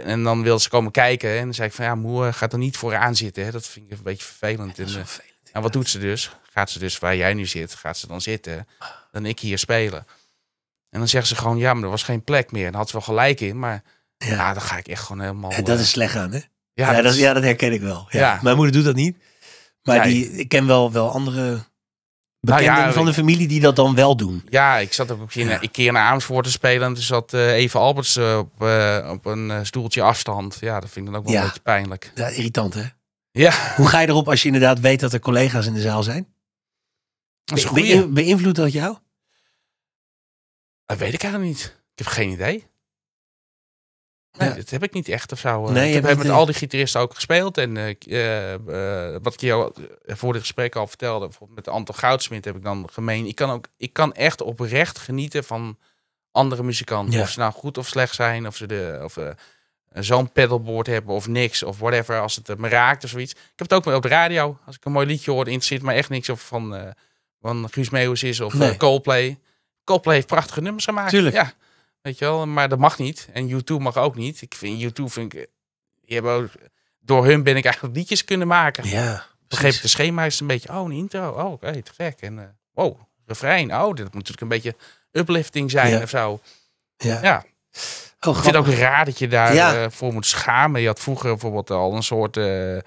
En dan wilde ze komen kijken. En dan zei ik van ja, moe, gaat er niet voor aan zitten. Hè? Dat vind ik een beetje vervelend. En, wat doet ze dus? Gaat ze dus waar jij nu zit, gaat ze dan zitten? Dan ik hier spelen. En dan zeggen ze gewoon ja, maar er was geen plek meer. En had ze wel gelijk in, maar ja, dan ga ik echt gewoon helemaal... dat eh, is slecht aan, hè? Ja, dat, ja dat herken ik wel. Ja. Mijn moeder doet dat niet. Maar die, ik ken wel, wel andere nou bekenden van de familie die dat dan wel doen. Ja, ik zat op een keer, ja. een keer naar Amersfoort te spelen. En toen zat uh, eh, even Alberts eh, op, op een stoeltje afstand. Ja, dat vind ik dan ook wel een beetje pijnlijk. Ja, irritant hè? Ja. Hoe ga je erop als je inderdaad weet dat er collega's in de zaal zijn? beïnvloedt dat jou? Dat weet ik eigenlijk niet. Ik heb geen idee. Nee, ja. dat heb ik niet echt of zo. Eh. Nee, ik heb, met al die gitaristen ook gespeeld. En eh, eh, wat ik jou voor dit gesprek al vertelde, met Anton Goudsmit heb ik dan gemeen. Ik kan, ook, ik kan echt oprecht genieten van andere muzikanten. Of ze nou goed of slecht zijn, of ze de, of, zo'n pedalboard hebben of niks. Of whatever, als het me raakt of zoiets. Ik heb het ook op de radio. Als ik een mooi liedje hoor, zit, maar echt niks of van, van Guus Meeuwis is of nee. Coldplay. Coldplay heeft prachtige nummers gemaakt. Tuurlijk. Ja. Weet je wel, maar dat mag niet. En YouTube mag ook niet. Ik vind YouTube, vind ik, die hebben door hun ben ik eigenlijk liedjes kunnen maken. Ja. Begreep de schema is een beetje, oh, een intro, oh, oké, te gek. En uh, wow, refrein, oh, dat moet natuurlijk een beetje uplifting zijn of zo. Ja. ja. Oh, ik vind het ook raar dat je daarvoor eh, voor moet schamen. Je had vroeger bijvoorbeeld al een soort... Eh,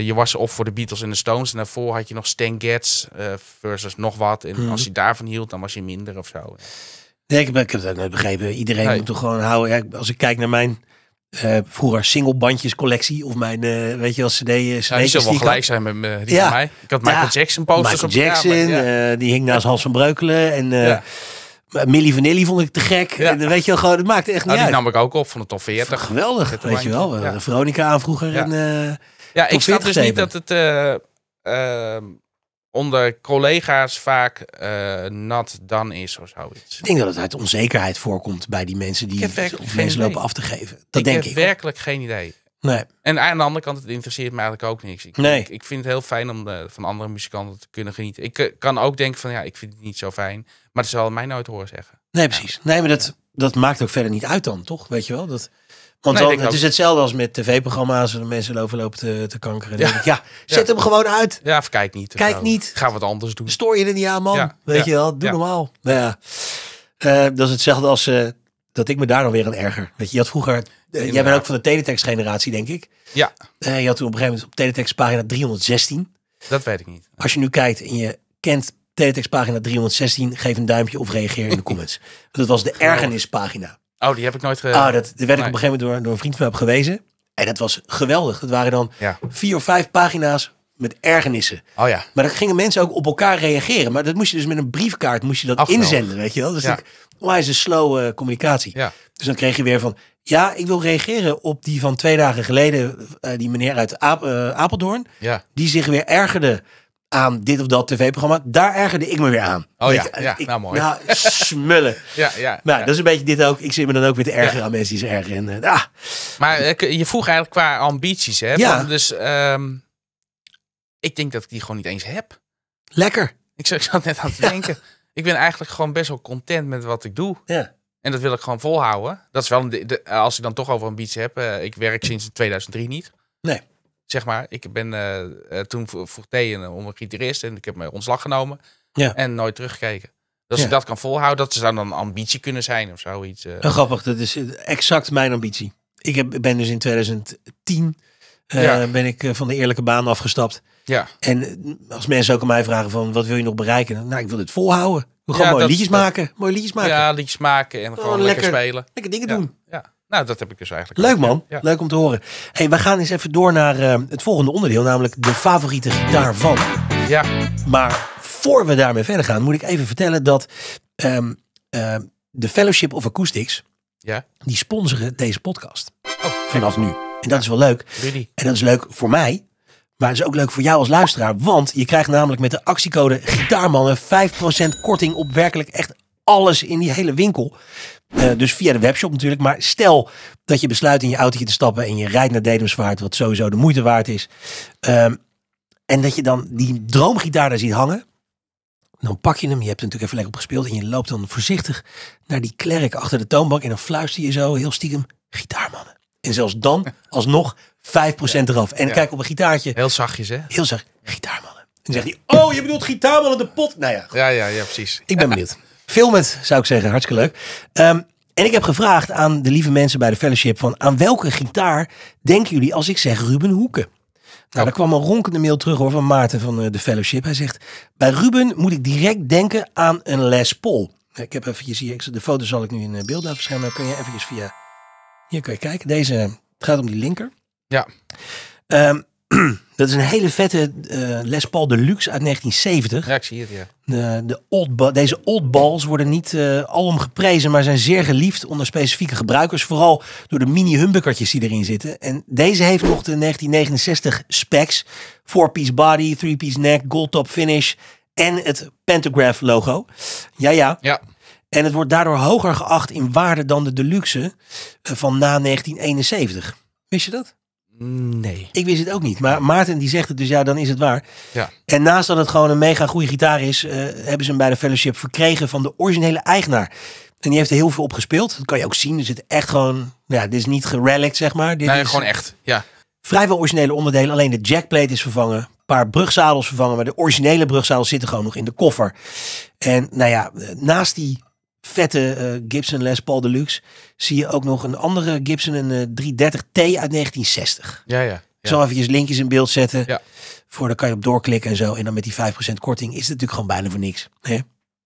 je was of voor de Beatles en de Stones. En daarvoor had je nog Stan Getz versus nog wat. En mhm. als je daarvan hield, dan was je minder of zo. Nee, ik, ik heb dat net begrepen. Iedereen moet toch gewoon houden. Ja, als ik kijk naar mijn uh, vroeger bandjes collectie of mijn, eh, weet je wel, eh, cd's. Ja, die wel gelijk zijn met me, die ja. mij. Ik had Michael Jackson posters Michael op Jackson, ja. die hing naast Hans van Breukelen en... Millie Vanilli vond ik te gek. En, weet je wel, gewoon, het maakte echt nou, niet nou, die nam ik ook op van de top 40. Geweldig, weet je wel. Veronica aan vroeger. Ja, en, ja ik snap dus niet dat het ehm, onder collega's vaak eh, nat dan is of zoiets. Ik denk dat het uit onzekerheid voorkomt bij die mensen die mensen lopen af te geven. Dat ik denk heb ik. werkelijk geen idee. Nee. En aan de andere kant, het interesseert me eigenlijk ook niks. Ik, nee. ik, vind het heel fijn om eh, van andere muzikanten te kunnen genieten. Ik eh, kan ook denken van ja, ik vind het niet zo fijn. Maar dat zal mij nooit horen zeggen. Nee, precies. Nee, maar dat, dat maakt ook verder niet uit dan, toch? Weet je wel? Dat, want het is hetzelfde als met tv-programma's waar mensen overlopen te, te kankeren. Ja. ja zet hem gewoon uit. Ja, of kijk niet. kijk niet. Ga wat anders doen. Stoor je er niet aan, man. Weet je wel, doe normaal. Nou ja. Eh, dat is hetzelfde als eh, dat ik me daar dan weer aan erger. Weet je, je had vroeger... Eh, jij bent ook van de teletext-generatie, denk ik. Ja. je had toen op een gegeven moment op teletext pagina 316. Dat weet ik niet. Als je nu kijkt en je kent teletext pagina 316, geef een duimpje of reageer in de comments. <laughs> dat was de ergernispagina. Oh, die heb ik nooit gedaan. Ah, dat, werd ik op een gegeven moment door, een vriend van me gewezen. En dat was geweldig. Dat waren dan vier of vijf pagina's met ergernissen. Oh ja. Maar dan gingen mensen ook op elkaar reageren. Maar dat moest je dus met een briefkaart moest je dat inzenden, weet je wel. Dus oh, is een slow eh, communicatie. Ja. Dus dan kreeg je weer van, ja, ik wil reageren op die van twee dagen geleden, eh, die meneer uit eh, Apeldoorn, ja. die zich weer ergerde aan dit of dat tv-programma. Daar ergerde ik me weer aan. Oh ja, ja nou mooi. Nou, smullen. <laughs> ja, ja, nou, dat is een beetje dit ook. Ik zit me dan ook weer te erger ja. aan mensen die ze erger eh, Ah. Maar eh, je vroeg eigenlijk qua ambities, hè? Ja. dus ehm, ik denk dat ik die gewoon niet eens heb. Lekker. Ik zat net aan het <laughs> denken. Ik ben eigenlijk gewoon best wel content met wat ik doe. Ja. En dat wil ik gewoon volhouden. Dat is wel een, als ik dan toch over ambities heb. Eh, ik werk sinds 2003 niet. Nee zeg maar. Ik ben uh, toen voor tegen om een gitarist en ik heb mijn ontslag genomen ja. en nooit teruggekeken. Dat je dat kan volhouden, dat ze dan een ambitie kunnen zijn of zoiets. Uh. Grappig, dat is exact mijn ambitie. Ik heb, ben dus in 2010 ben ik van de eerlijke baan afgestapt. Ja. En als mensen ook aan mij vragen van wat wil je nog bereiken? Nou, ik wil dit volhouden. We gaan mooie liedjes maken. Mooie liedjes maken. Ja, liedjes maken en oh, gewoon, lekker, lekker, spelen. Lekker dingen doen. Ja. Nou, dat heb ik dus eigenlijk. Leuk man, leuk om te horen. Hey, we gaan eens even door naar eh, het volgende onderdeel, namelijk de favoriete gitaar van. Ja. Maar voor we daarmee verder gaan, moet ik even vertellen dat ehm, ehm, de Fellowship of Acoustics, ja. die sponsoren deze podcast. Oh, vanaf nu. En dat is wel leuk. En dat is leuk voor mij, maar het is ook leuk voor jou als luisteraar, want je krijgt namelijk met de actiecode Gitaarmannen 5% korting op werkelijk echt alles in die hele winkel. Eh, dus via de webshop natuurlijk. Maar stel dat je besluit in je autootje te stappen en je rijdt naar Dedemsvaart, wat sowieso de moeite waard is. Ehm, en dat je dan die droomgitaar daar ziet hangen. Dan pak je hem, je hebt er natuurlijk even lekker op gespeeld. En je loopt dan voorzichtig naar die klerk achter de toonbank. En dan fluister je zo heel stiekem, gitaarmannen. En zelfs dan <laughs> alsnog 5% eraf. En kijk op een gitaartje. Heel zachtjes hè? Heel zacht, gitaarmannen. En dan zegt hij, oh je bedoelt gitaarmannen de pot. Nou ja. Ja, ja, ja, precies. Ik ben benieuwd. Film het, zou ik zeggen. Hartstikke leuk. Ehm, en ik heb gevraagd aan de lieve mensen bij de fellowship van aan welke gitaar denken jullie als ik zeg Ruben Hoeken? Nou, daar oh. kwam een ronkende mail terug hoor, van Maarten van eh, de fellowship. Hij zegt, bij Ruben moet ik direct denken aan een Les Paul. Eh, ik heb even hier, ik, de foto zal ik nu in eh, beeld laten verschijnen. Dan kun je even via, hier kun je kijken. Deze, het gaat om die linker. Ja. Ehm, <clears throat> Dat is een hele vette eh, Les Paul Deluxe uit 1970. Ja, ik het, ja. De, de deze old worden niet uh, eh, alom geprezen, maar zijn zeer geliefd onder specifieke gebruikers. Vooral door de mini-humbuckertjes die erin zitten. En deze heeft nog de 1969 specs. four piece body, three piece neck, gold top finish en het Pantograph logo. Ja, ja. Ja. En het wordt daardoor hoger geacht in waarde dan de deluxe eh, van na 1971. Wist je dat? Nee. Ik wist het ook niet. Maar Maarten die zegt het, dus ja, dan is het waar. Ja. En naast dat het gewoon een mega goede gitaar is, eh, hebben ze hem bij de fellowship verkregen van de originele eigenaar. En die heeft er heel veel op gespeeld. Dat kan je ook zien. Er zit echt gewoon, nou ja, dit is niet gerelict, zeg maar. Dit nee, is gewoon echt, ja. Vrijwel originele onderdelen. Alleen de jackplate is vervangen. Een paar brugzadels vervangen. Maar de originele brugzadels zitten gewoon nog in de koffer. En nou ja, eh, naast die vette eh, Gibson Les Paul Deluxe zie je ook nog een andere Gibson, een 330T eh, uit 1960. Ja, ja. Ik zal eventjes linkjes in beeld zetten. Ja. Voor dan kan je op doorklikken en zo. En dan met die 5% korting is het natuurlijk gewoon bijna voor niks. Hè?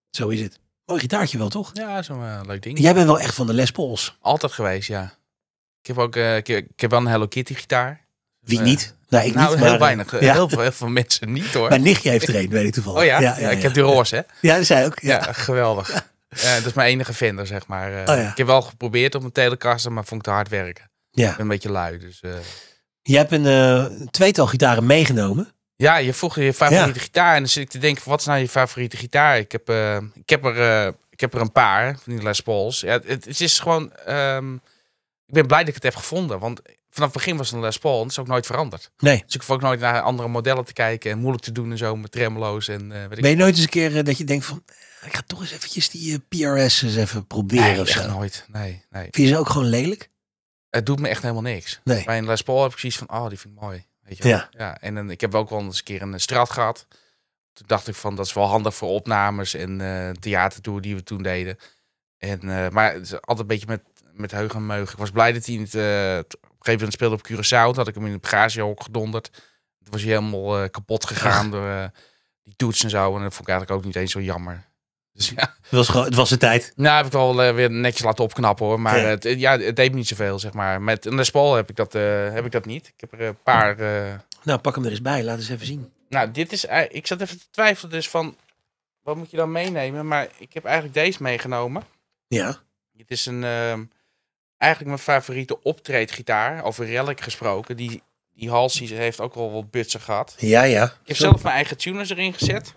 Zo is het. Mooi gitaartje wel, toch? Ja, zo'n eh, leuk ding. Jij bent wel echt van de Les Pauls. Altijd geweest, ja. Ik heb ook uh, ik, ik heb wel een Hello Kitty gitaar. Wie niet? Nou, ik niet, heel maar, weinig. Heel, veel, mensen niet, hoor. Mijn nichtje heeft er een, weet ik toevallig. Oh ja? ja, ik heb die roze, hè? Ja, dat zei ook. Ja, geweldig. <laughs> ja eh, dat is mijn enige vinder, zeg maar. Eh, oh ik heb wel geprobeerd op mijn telecaster, maar vond ik te hard werken. Ik ben een beetje lui, dus... Eh. Je hebt een tweetal gitaren meegenomen. Ja, je vroeg je favoriete gitaar. En dan zit ik te denken, wat is nou je favoriete gitaar? Ik heb, ik heb, er, ik heb er een paar, van die Les Pauls. Ja, het, het is gewoon... Ehm, ik ben blij dat ik het heb gevonden, want... Vanaf het begin was een Les Paul en is ook nooit veranderd. Nee. Dus ik hoef ook nooit naar andere modellen te kijken en moeilijk te doen en zo met tremolo's en weet Ben je nooit eens een keer dat je denkt van, ik ga toch eens eventjes die eh, PRS eens even proberen. Nee, of nooit. Nee, nee. Vind je ze ook gewoon lelijk? Het doet me echt helemaal niks. Nee. Bij een Les Paul heb ik precies van, oh, die vind ik mooi. Weet je ja. ja. En dan, eh, ik heb ook wel eens een keer een straat gehad. Toen dacht ik van, dat is wel handig voor opnames en uh, die we toen deden. En, maar het is altijd een beetje met, met heug en meug. Ik was blij dat hij niet... Uh, op een gegeven moment speelde op Curaçao. Toen had ik hem in een bagagehok gedonderd. Toen was hij helemaal kapot gegaan door uh, die toets en zo. En dat vond ik eigenlijk ook niet eens zo jammer. Dus het was, het was de tijd. Nou, heb ik al eh, weer netjes laten opknappen hoor. Maar ja. Het, eh, ja, het deed niet zoveel, zeg maar. Met een Paul heb ik, dat, eh, heb ik dat niet. Ik heb er een paar. Nou, pak hem er eens bij. Laat eens even zien. Nou, dit is. ik zat even te twijfelen, dus van. Wat moet je dan meenemen? Maar ik heb eigenlijk deze meegenomen. Ja. Dit is een. Ehm, eigenlijk mijn favoriete optreedgitaar. Over relic gesproken. Die, die Halsey heeft ook al wat butsen gehad. Ja, ja. Ik heb zelf mijn eigen tuners erin gezet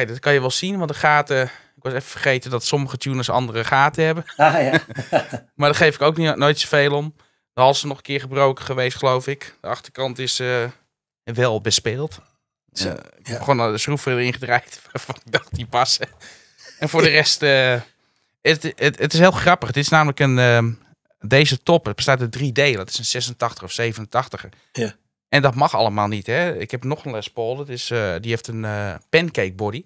ja, dat kan je wel zien, want de gaten. Ik was even vergeten dat sommige tuners andere gaten hebben. <laughs> Ah, ja. <laughs> maar dat geef ik ook niet, nooit zoveel om. De hals is nog een keer gebroken geweest, geloof ik. De achterkant is eh, wel bespeeld. Dus, uh, ik heb gewoon de schroeven erin gedraaid <laughs> waarvan ik dacht die passen. En voor de rest, eh, het, het, het, is heel grappig. het is namelijk een, ehm, deze top, het bestaat uit drie delen. Dat is een 86 of 87er. Ja. En dat mag allemaal niet. Hè? Ik heb nog een Les Paul. Dat is, eh, die heeft een uh, pancake body.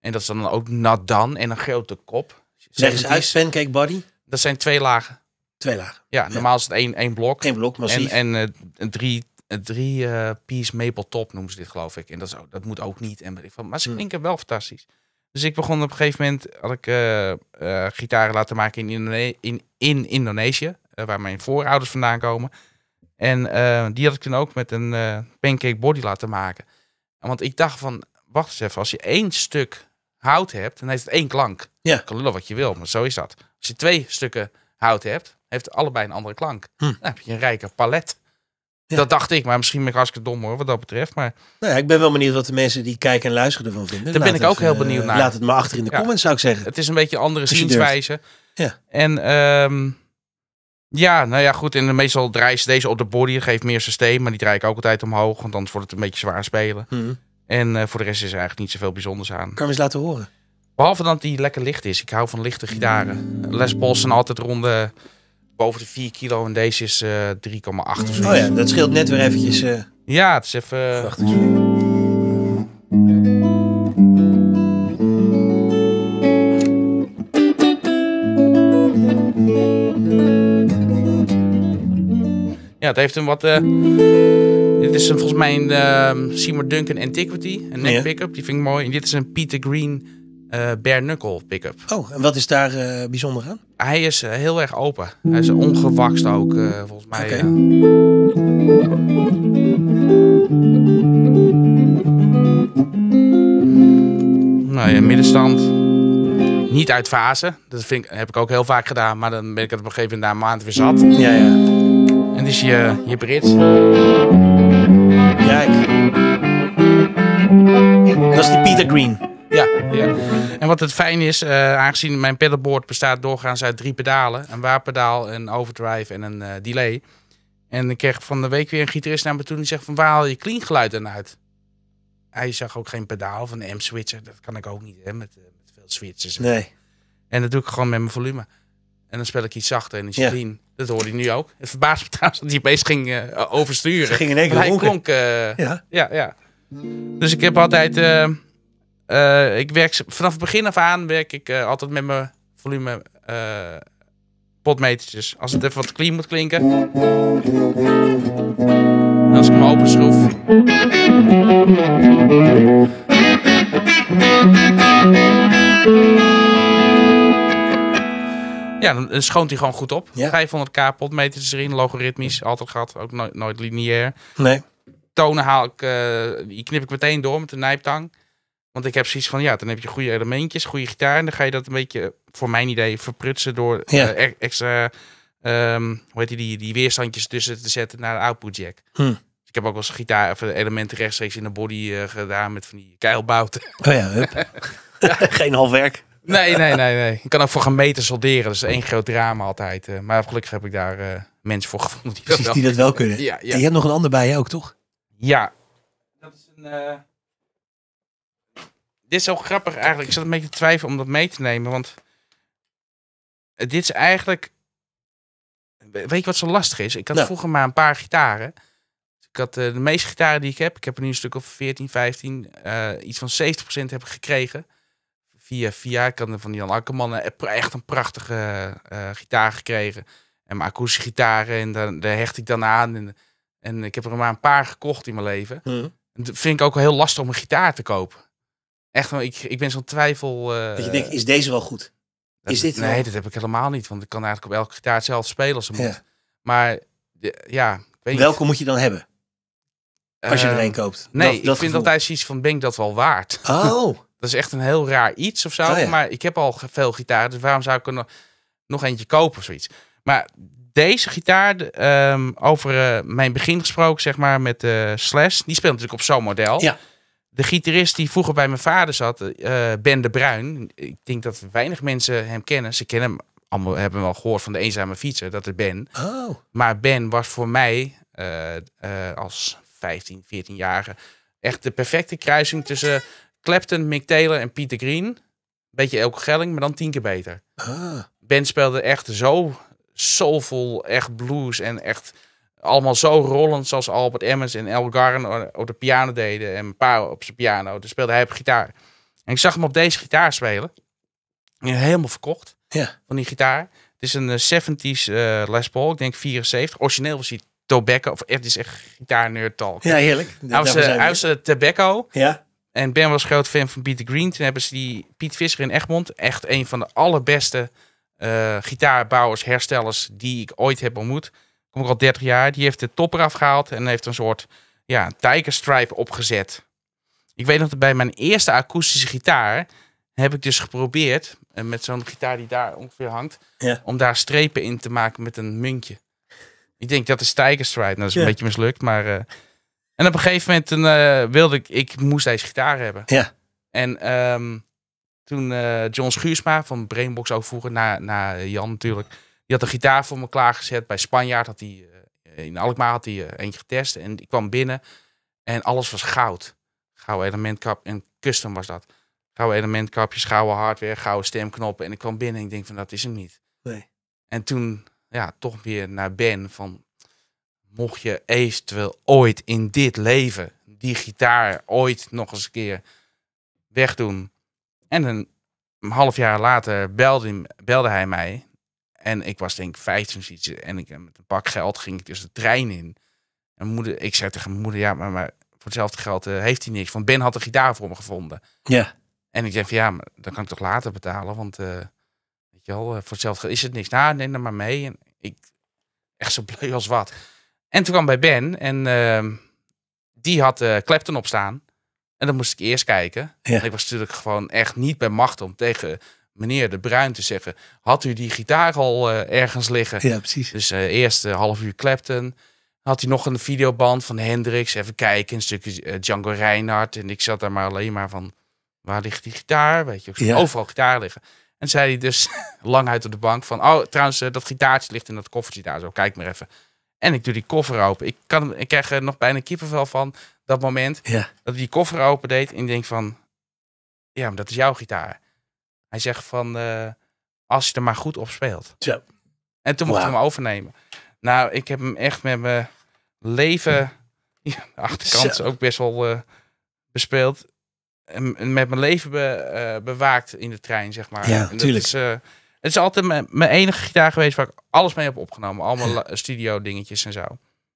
En dat is dan ook dan en een grote kop. Zeg eens uit, pancake body? Dat zijn twee lagen. Twee lagen. Ja, normaal is het één, één blok. Eén blok, massief. En, eh, en drie, drie piece maple top noemen ze dit, geloof ik. En dat, is dat moet ook niet. En ik van, maar ze hmm. klinken wel fantastisch. Dus ik begon op een gegeven moment, had ik gitaren laten maken in, in, in Indonesië, waar mijn voorouders vandaan komen. En eh, die had ik dan ook met een eh, pancake body laten maken. Want ik dacht van, wacht eens even, als je één stuk hout hebt, dan heeft het één klank. Ja. Kan lullen wat je wil, maar zo is dat. Als je twee stukken hout hebt, heeft het allebei een andere klank. Hm. Dan heb je een rijker palet. Dat dacht ik, maar misschien ben ik hartstikke dom hoor, wat dat betreft. Maar... Nou ja, ik ben wel benieuwd wat de mensen die kijken en luisteren ervan vinden. Daar ben ik ook heel eh, benieuwd naar. Laat het maar achter in de comments, zou ik zeggen. Het is een beetje een andere zienswijze. Ja. En um, ja, nou ja, goed. En meestal draai ze deze op de body. Geeft meer systeem. Maar die draai ik ook altijd omhoog. Want anders wordt het een beetje zwaar spelen. Hmm. En eh, voor de rest is er eigenlijk niet zoveel bijzonders aan. Kan je eens laten horen? Behalve dat die lekker licht is. Ik hou van lichte gitaren. Les Pauls zijn altijd ronde boven de 4 kilo. En deze is uh, eh, 3,8 of zo. Oh ja, dat scheelt net weer eventjes. Eh. Ja, het is even... Ja, het heeft een wat... Eh, dit is een, volgens mij een ehm, Seymour Duncan Antiquity. Een neck pickup. Die vind ik mooi. En dit is een Peter Green uh, bare knuckle pickup. Oh, en wat is daar eh, bijzonder aan? Hij is heel erg open. Hij is ongewaxt ook, volgens mij. Nou ja, middenstand. Niet uit fase. Dat vind ik, heb ik ook heel vaak gedaan. Maar dan ben ik het op een gegeven moment na maand weer zat. Ja, ja. En is je, je Brits. Kijk. Dat is die Peter Green. Ja, ja. En wat het fijn is, eh, aangezien mijn pedalboard bestaat doorgaans uit drie pedalen. Een waarpedaal, een overdrive en een eh, delay. En ik kreeg van de week weer een gitarist naar me toe die zegt van waar haal je clean geluid dan uit? Hij zag ook geen pedaal van de M-switcher. Dat kan ik ook niet hè, met, eh, met veel switches. Nee. En dat doe ik gewoon met mijn volume. En dan speel ik iets zachter en iets ja. clean. Dat hoorde je nu ook. Het verbaast me <laughs> trouwens dat hij opeens ging eh, oversturen. Ze ging in één keer klonk. Eh, ja. ja. ja, Dus ik heb altijd... Eh, ik werk, vanaf het begin af aan werk ik altijd met mijn volume potmetertjes. Als het even wat clean moet klinken. En als ik hem open schroef. Ja. Ja, dan, schoont hij gewoon goed op. Ja. 500k potmeters is erin, logaritmisch, altijd gehad, ook nooit, lineair. Nee. Tonen haal ik, eh, die knip ik meteen door met de nijptang. Want ik heb zoiets van, ja, dan heb je goede elementjes, goede gitaar. En dan ga je dat een beetje, voor mijn idee, verprutsen door eh, ja. extra, ehm, hoe heet die, die weerstandjes tussen te zetten naar de output jack. Hm. Ik heb ook wel eens gitaar of eh, elementen rechtstreeks in de body gedaan met van die keilbouten. Oh ja, hup. <laughs> Geen half werk. Nee, nee, nee, nee. Ik kan ook voor gaan meten solderen. Dat is één groot drama altijd. Eh. maar gelukkig heb ik daar eh, mensen voor gevonden. Die Precies, dat die dat wel kunnen. Ja, je hebt nog een ander bij je ook, toch? Ja. Dat is een... Eh, dit is zo grappig eigenlijk. Ik zat een beetje te twijfelen om dat mee te nemen, want... Dit is eigenlijk... Weet je wat zo lastig is? Ik had vroeger maar een paar gitaren. Ik had de meeste gitaren die ik heb. Ik heb er nu een stuk of 14, 15. iets van 70% heb ik gekregen via via. Ik er van Jan Akkerman echt een prachtige eh, gitaar gekregen. En mijn akoestische gitaren. En daar, daar, hecht ik dan aan. En, ik heb er maar een paar gekocht in mijn leven. Hmm. Dat vind ik ook heel lastig om een gitaar te kopen. Echt, ik, ik ben zo'n twijfel... Eh, dat je denkt, is deze wel goed? is dit Nee, dat heb ik helemaal niet. Want ik kan eigenlijk op elke gitaar hetzelfde spelen als ze moet. Maar ja... Weet Welke niet. moet je dan hebben? Als je er ehm, een koopt. Nee, ik vind altijd zoiets van, ben ik dat wel waard? Oh. <laughs> Dat is echt een heel raar iets of zo. Oh, maar ik heb al veel gitaren, dus waarom zou ik er nog, nog eentje kopen of zoiets? Maar deze gitaar, ehm, over eh, mijn begin gesproken, zeg maar, met uh, Slash. Die speelt natuurlijk op zo'n model. Ja. De gitarist die vroeger bij mijn vader zat, eh, Ben de Bruin. Ik denk dat weinig mensen hem kennen. Ze kennen hem, allemaal hebben wel gehoord van de eenzame fietser, dat is Ben. Oh. Maar Ben was voor mij als 15, 14-jarige echt de perfecte kruising tussen Clapton, Mick Taylor en Peter Green. Beetje Elke Gelling, maar dan tien keer beter. Ah. Band speelde echt zo soulful, echt blues en echt allemaal zo rollend zoals Albert Emmons en El Garn op de piano deden en Pa op zijn piano. Dus speelde hij op gitaar. En ik zag hem op deze gitaar spelen. Helemaal verkocht ja. van die gitaar. Het is een 70s eh, eh, Les Paul, ik denk 74. Origineel was hij Tobacco, of echt is echt gitaar Ja, heerlijk. Hij was, eh, hij was uh, Tobacco. Ja. En Ben was groot fan van Peter Green. Toen hebben ze die Piet Visser in Egmond, echt een van de allerbeste uh, gitaarbouwers, herstellers die ik ooit heb ontmoet. Kom ik al 30 jaar. Die heeft de topper afgehaald en heeft een soort ja, tijgerstripe opgezet. Ik weet nog dat bij mijn eerste akoestische gitaar heb ik dus geprobeerd, eh, met zo'n gitaar die daar ongeveer hangt, om daar strepen in te maken met een muntje. Ik denk dat is tijgerstripe. Nou, dat is een beetje mislukt, maar... Eh, en op een gegeven moment een, eh, wilde ik, ik moest deze gitaar hebben. Ja. En ehm, toen eh, John Schuursma van Brainbox ook vroeger, naar na Jan natuurlijk, die had een gitaar voor me klaargezet. Bij Spanjaard had hij, eh, in Alkmaar had hij eentje getest. En ik kwam binnen en alles was goud. Gouden elementkap en custom was dat. Gouden elementkapjes, gouden hardware, gouden stemknoppen. En ik kwam binnen en ik denk van dat is hem niet. Nee. En toen ja, toch weer naar Ben van mocht je eventueel ooit in dit leven die gitaar ooit nog eens een keer wegdoen. En een half jaar later belde, belde hij mij. En ik was denk ik 15 iets. En ik, met een pak geld ging ik dus de trein in. En moeder, ik zei tegen mijn moeder, ja, maar, maar voor hetzelfde geld eh, heeft hij niks. Want Ben had de gitaar voor me gevonden. Ja. En ik zei van ja, maar dan kan ik toch later betalen. Want eh, weet je wel, eh, voor hetzelfde geld is het niks. Nou, neem dat maar mee. En ik, echt zo blij als wat. En toen kwam bij Ben en ehm, die had uh, Clapton op staan. En dan moest ik eerst kijken. Ja. Ik was natuurlijk gewoon echt niet bij macht om tegen meneer De Bruin te zeggen... had u die gitaar al eh, ergens liggen? Ja, precies. Dus eh, eerst een half uur Clapton. Had hij nog een videoband van Hendrix. Even kijken, een stukje Django Reinhardt. En ik zat daar maar alleen maar van... waar ligt die gitaar? Weet je, overal gitaar liggen. En zei hij dus <laughs> lang uit op de bank van... oh, trouwens, dat gitaartje ligt in dat koffertje daar zo. Kijk maar even. En ik doe die koffer open. Ik, kan, ik krijg er nog bijna kippenvel van dat moment ja. dat hij die koffer open deed. En ik denk van, ja, maar dat is jouw gitaar. Hij zegt van, eh, als je er maar goed op speelt. Ja. En toen mocht wow. hem overnemen. Nou, ik heb hem echt met mijn leven, <laughs> de achterkant is ook best wel uh, bespeeld. En met mijn leven eh, bewaakt in de trein, zeg maar. Ja, natuurlijk. Het is altijd mijn, enige jaar geweest waar ik alles mee heb opgenomen. Allemaal <laughs> studio dingetjes en zo.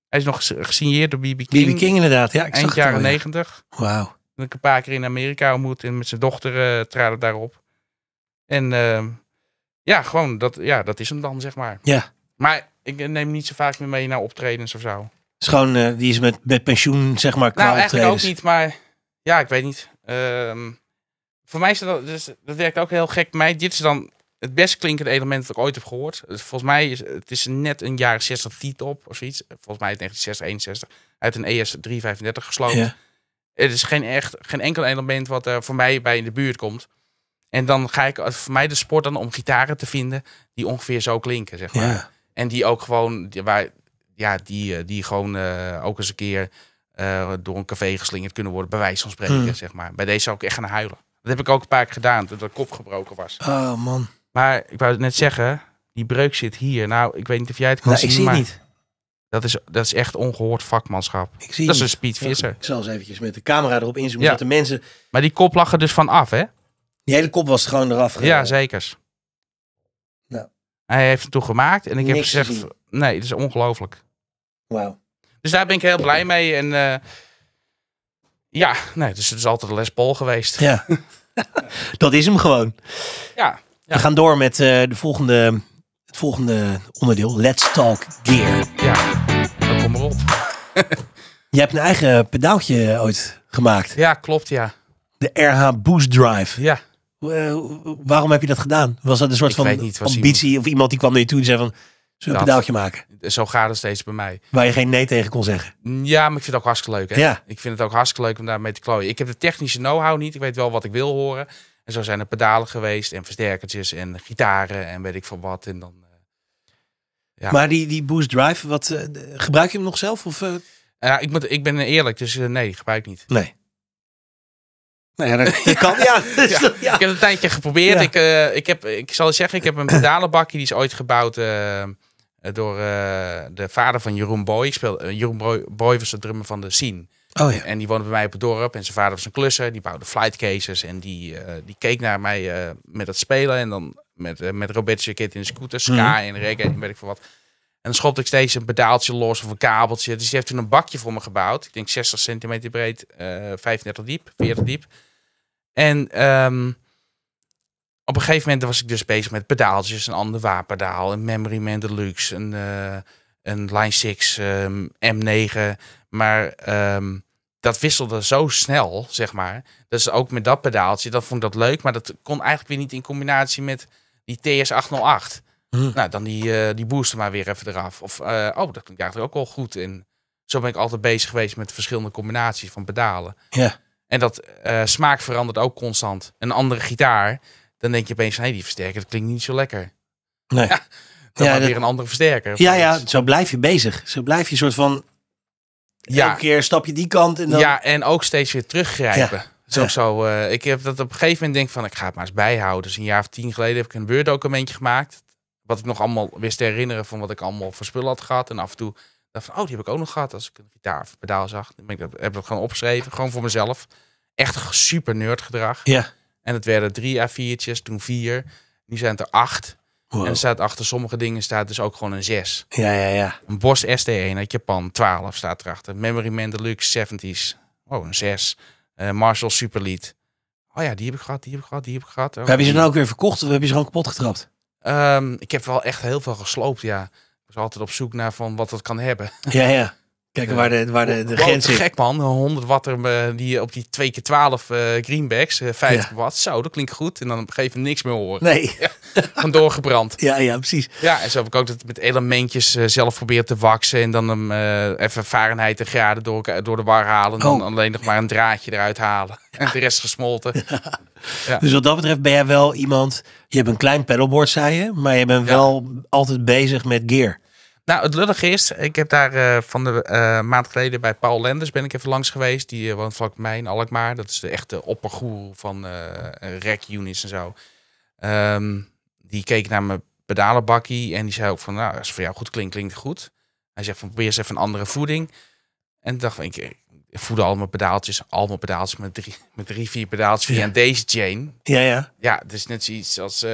Hij is nog gesigneerd door BB King. BB King inderdaad, ja. Ik eind jaren negentig. 90. Wauw. ik een paar keer in Amerika ontmoet en met zijn dochter uh, traden daarop. En ehm, ja, gewoon dat, ja, dat is hem dan, zeg maar. Ja. Maar ik neem niet zo vaak meer mee naar optredens of zo. Is gewoon, eh, die is met, met pensioen, zeg maar, qua Nou, eigenlijk ook niet, maar ja, ik weet niet. Ehm, voor mij is dat, dus, dat werkt ook heel gek. Mij, dit is dan het best klinkende element dat ik ooit heb gehoord. Volgens mij is het is net een jaar 60 T-top of zoiets. Volgens mij uit 1961 uit een ES335 gesloten. Het is geen, echt, geen enkel element wat er voor mij bij in de buurt komt. En dan ga ik eh, voor mij de sport dan om gitaren te vinden die ongeveer zo klinken, zeg maar. En die ook gewoon, die, waar, ja, die, eh, die gewoon eh, ook eens een keer door een café geslingerd kunnen worden, bij wijze van spreken, hmm. zeg maar. Bij deze zou ik echt gaan huilen. Dat heb ik ook een paar keer gedaan, toen dat kop gebroken was. Oh man. Maar ik wou het net zeggen, die breuk zit hier. Nou, ik weet niet of jij het kan nou, zien, ik zie maar... het niet. Dat is, dat is echt ongehoord vakmanschap. Ik zie dat is een speedvisser. ik zal eens eventjes met de camera erop inzoomen, ja. de mensen... Maar die kop lag er dus van af, hè? Die hele kop was gewoon eraf gegaan. Ja, zekers. Nou. Hij heeft het toen gemaakt en ik heb gezegd... Nee, het is ongelooflijk. Wauw. Dus daar ben ik heel blij mee. En eh, ja, nee, dus het is altijd een Les geweest. Ja, <laughs> dat is hem gewoon. Ja. We gaan door met eh, de volgende, het volgende onderdeel. Let's Talk Gear. Ja, kom <laughs> Je hebt een eigen pedaaltje ooit gemaakt. Ja, klopt, ja. De RH Boost Drive. Ja. Eh, waarom heb je dat gedaan? Was dat een soort van niet, ambitie? Of iemand die kwam naar je toe en zei van... Zullen een pedaaltje maken? Zo gaat het steeds bij mij. Waar je geen nee tegen kon zeggen. Mm, ja, maar ik vind het ook hartstikke leuk. Hè? Ja. Ik vind het ook hartstikke leuk om daarmee te klooien. Ik heb de technische know-how niet. Ik weet wel wat ik wil horen zo zijn er pedalen geweest en versterkertjes en gitaren en weet ik veel wat. En dan, eh, ja. Maar die, die Boost Drive, wat, eh, gebruik je hem nog zelf? Of, eh? ja, ik, moet, ik ben eerlijk, dus nee, gebruik niet. Nee. Nou <laughs> kan. Ja, dus, <laughs> Ik heb een tijdje geprobeerd. Ik, uh, ik, heb, ik zal zeggen, ik heb een pedalenbakje die is ooit gebouwd door de vader van Jeroen Boy. Ik Jeroen Boy, was de drummer van de Scene. Oh, ja. En die woonde bij mij op het dorp. En zijn vader was een klusser. Die bouwde flightcases. En die, eh, die keek naar mij eh, met het spelen. En dan met, eh, met Robertje in de scooter. Mhm. Ska en reggae en weet ik veel wat. En dan schopte ik steeds een pedaaltje los of een kabeltje. Dus die heeft toen een bakje voor me gebouwd. Ik denk 60 centimeter breed, 35 diep, 40 diep. En ehm, op een gegeven moment was ik dus bezig met pedaaltjes. Een ander wapendaal, een Memory Man Deluxe, een een Line 6, ehm, M9. Maar um, dat wisselde zo snel, zeg maar. Dus ook met dat pedaaltje, dat vond ik dat leuk. Maar dat kon eigenlijk weer niet in combinatie met die TS808. Nou, dan die, uh, die booster maar weer even eraf. Of, eh, oh, dat klinkt eigenlijk ook wel goed. En zo ben ik altijd bezig geweest met verschillende combinaties van pedalen. Ja. En dat eh, smaak verandert ook constant. Een andere gitaar, dan denk je opeens, hé, die versterker, dat klinkt niet zo lekker. Nee. <laughs> dan ja, dat... weer een andere versterker. Ja, ja, zo blijf je bezig. Zo blijf je een soort van... Ja. Een keer stap je die kant en dan... Ja, en ook steeds weer teruggrijpen. Ja. zo. Eh, ik heb dat op een gegeven moment denk van, ik ga het maar eens bijhouden. Dus een jaar of tien geleden heb ik een Word-documentje gemaakt. Wat ik nog allemaal wist te herinneren van wat ik allemaal voor spullen had gehad. En af en toe dacht van, oh, die heb ik ook nog gehad. Als ik een gitaar of pedaal zag, ben ik dat, heb ik dat gewoon opgeschreven. Gewoon voor mezelf. Echt super nerd gedrag. Ja. En het werden drie A4'tjes, toen vier. Nu zijn het er acht. En er staat achter sommige dingen staat dus ook gewoon een 6. Ja, ja, ja. Een bos ST1 uit Japan, 12 staat erachter. Memory Man Deluxe 70s, oh, een 6. Eh, Marshall superlead Oh ja, die heb ik gehad, die heb ik gehad, die heb ik gehad. Oh, heb je ze nou ook weer verkocht of heb je ze gewoon kapot getrapt? Ehm, ik heb wel echt heel veel gesloopt, ja. Ik was altijd op zoek naar van wat dat kan hebben. Ja, ja. <laughs> Kijk, waar de, waar de, de grens is. gek man, 100 watt er, eh, die, op die 2 keer 12 eh, greenbacks, 50 eh, watt. Zo, dat klinkt goed. En dan op een gegeven moment niks meer horen. Nee. <laughs> Ja, dan doorgebrand. ja, ja, precies. Ja, en zo heb ik ook dat met elementjes zelf proberen te waksen. En dan hem even Fahrenheit en graden door, door de war halen. En dan oh. alleen nog maar een draadje eruit halen. <laughs> En de rest gesmolten. <laughs> Dus wat dat betreft ben jij wel iemand... Je hebt een klein pedalboard, zei je. Maar je bent wel altijd bezig met gear. Nou, het lullige is, ik heb daar eh, van de uh, maand geleden bij Paul Lenders ben ik even langs geweest. Die uh, woont vlak mijn in Alkmaar. Dat is de echte oppergoer van rec units en zo. Ehm, die keek naar mijn pedalenbakkie en die zei ook van, nou, als voor jou goed klinkt, klinkt goed. Hij zegt van, probeer eens even een andere voeding. En dacht van, ik, ik voedde al mijn pedaaltjes, al mijn pedaaltjes met drie, met drie vier pedaaltjes via deze chain. Ja, ja. Ja, is net zoiets als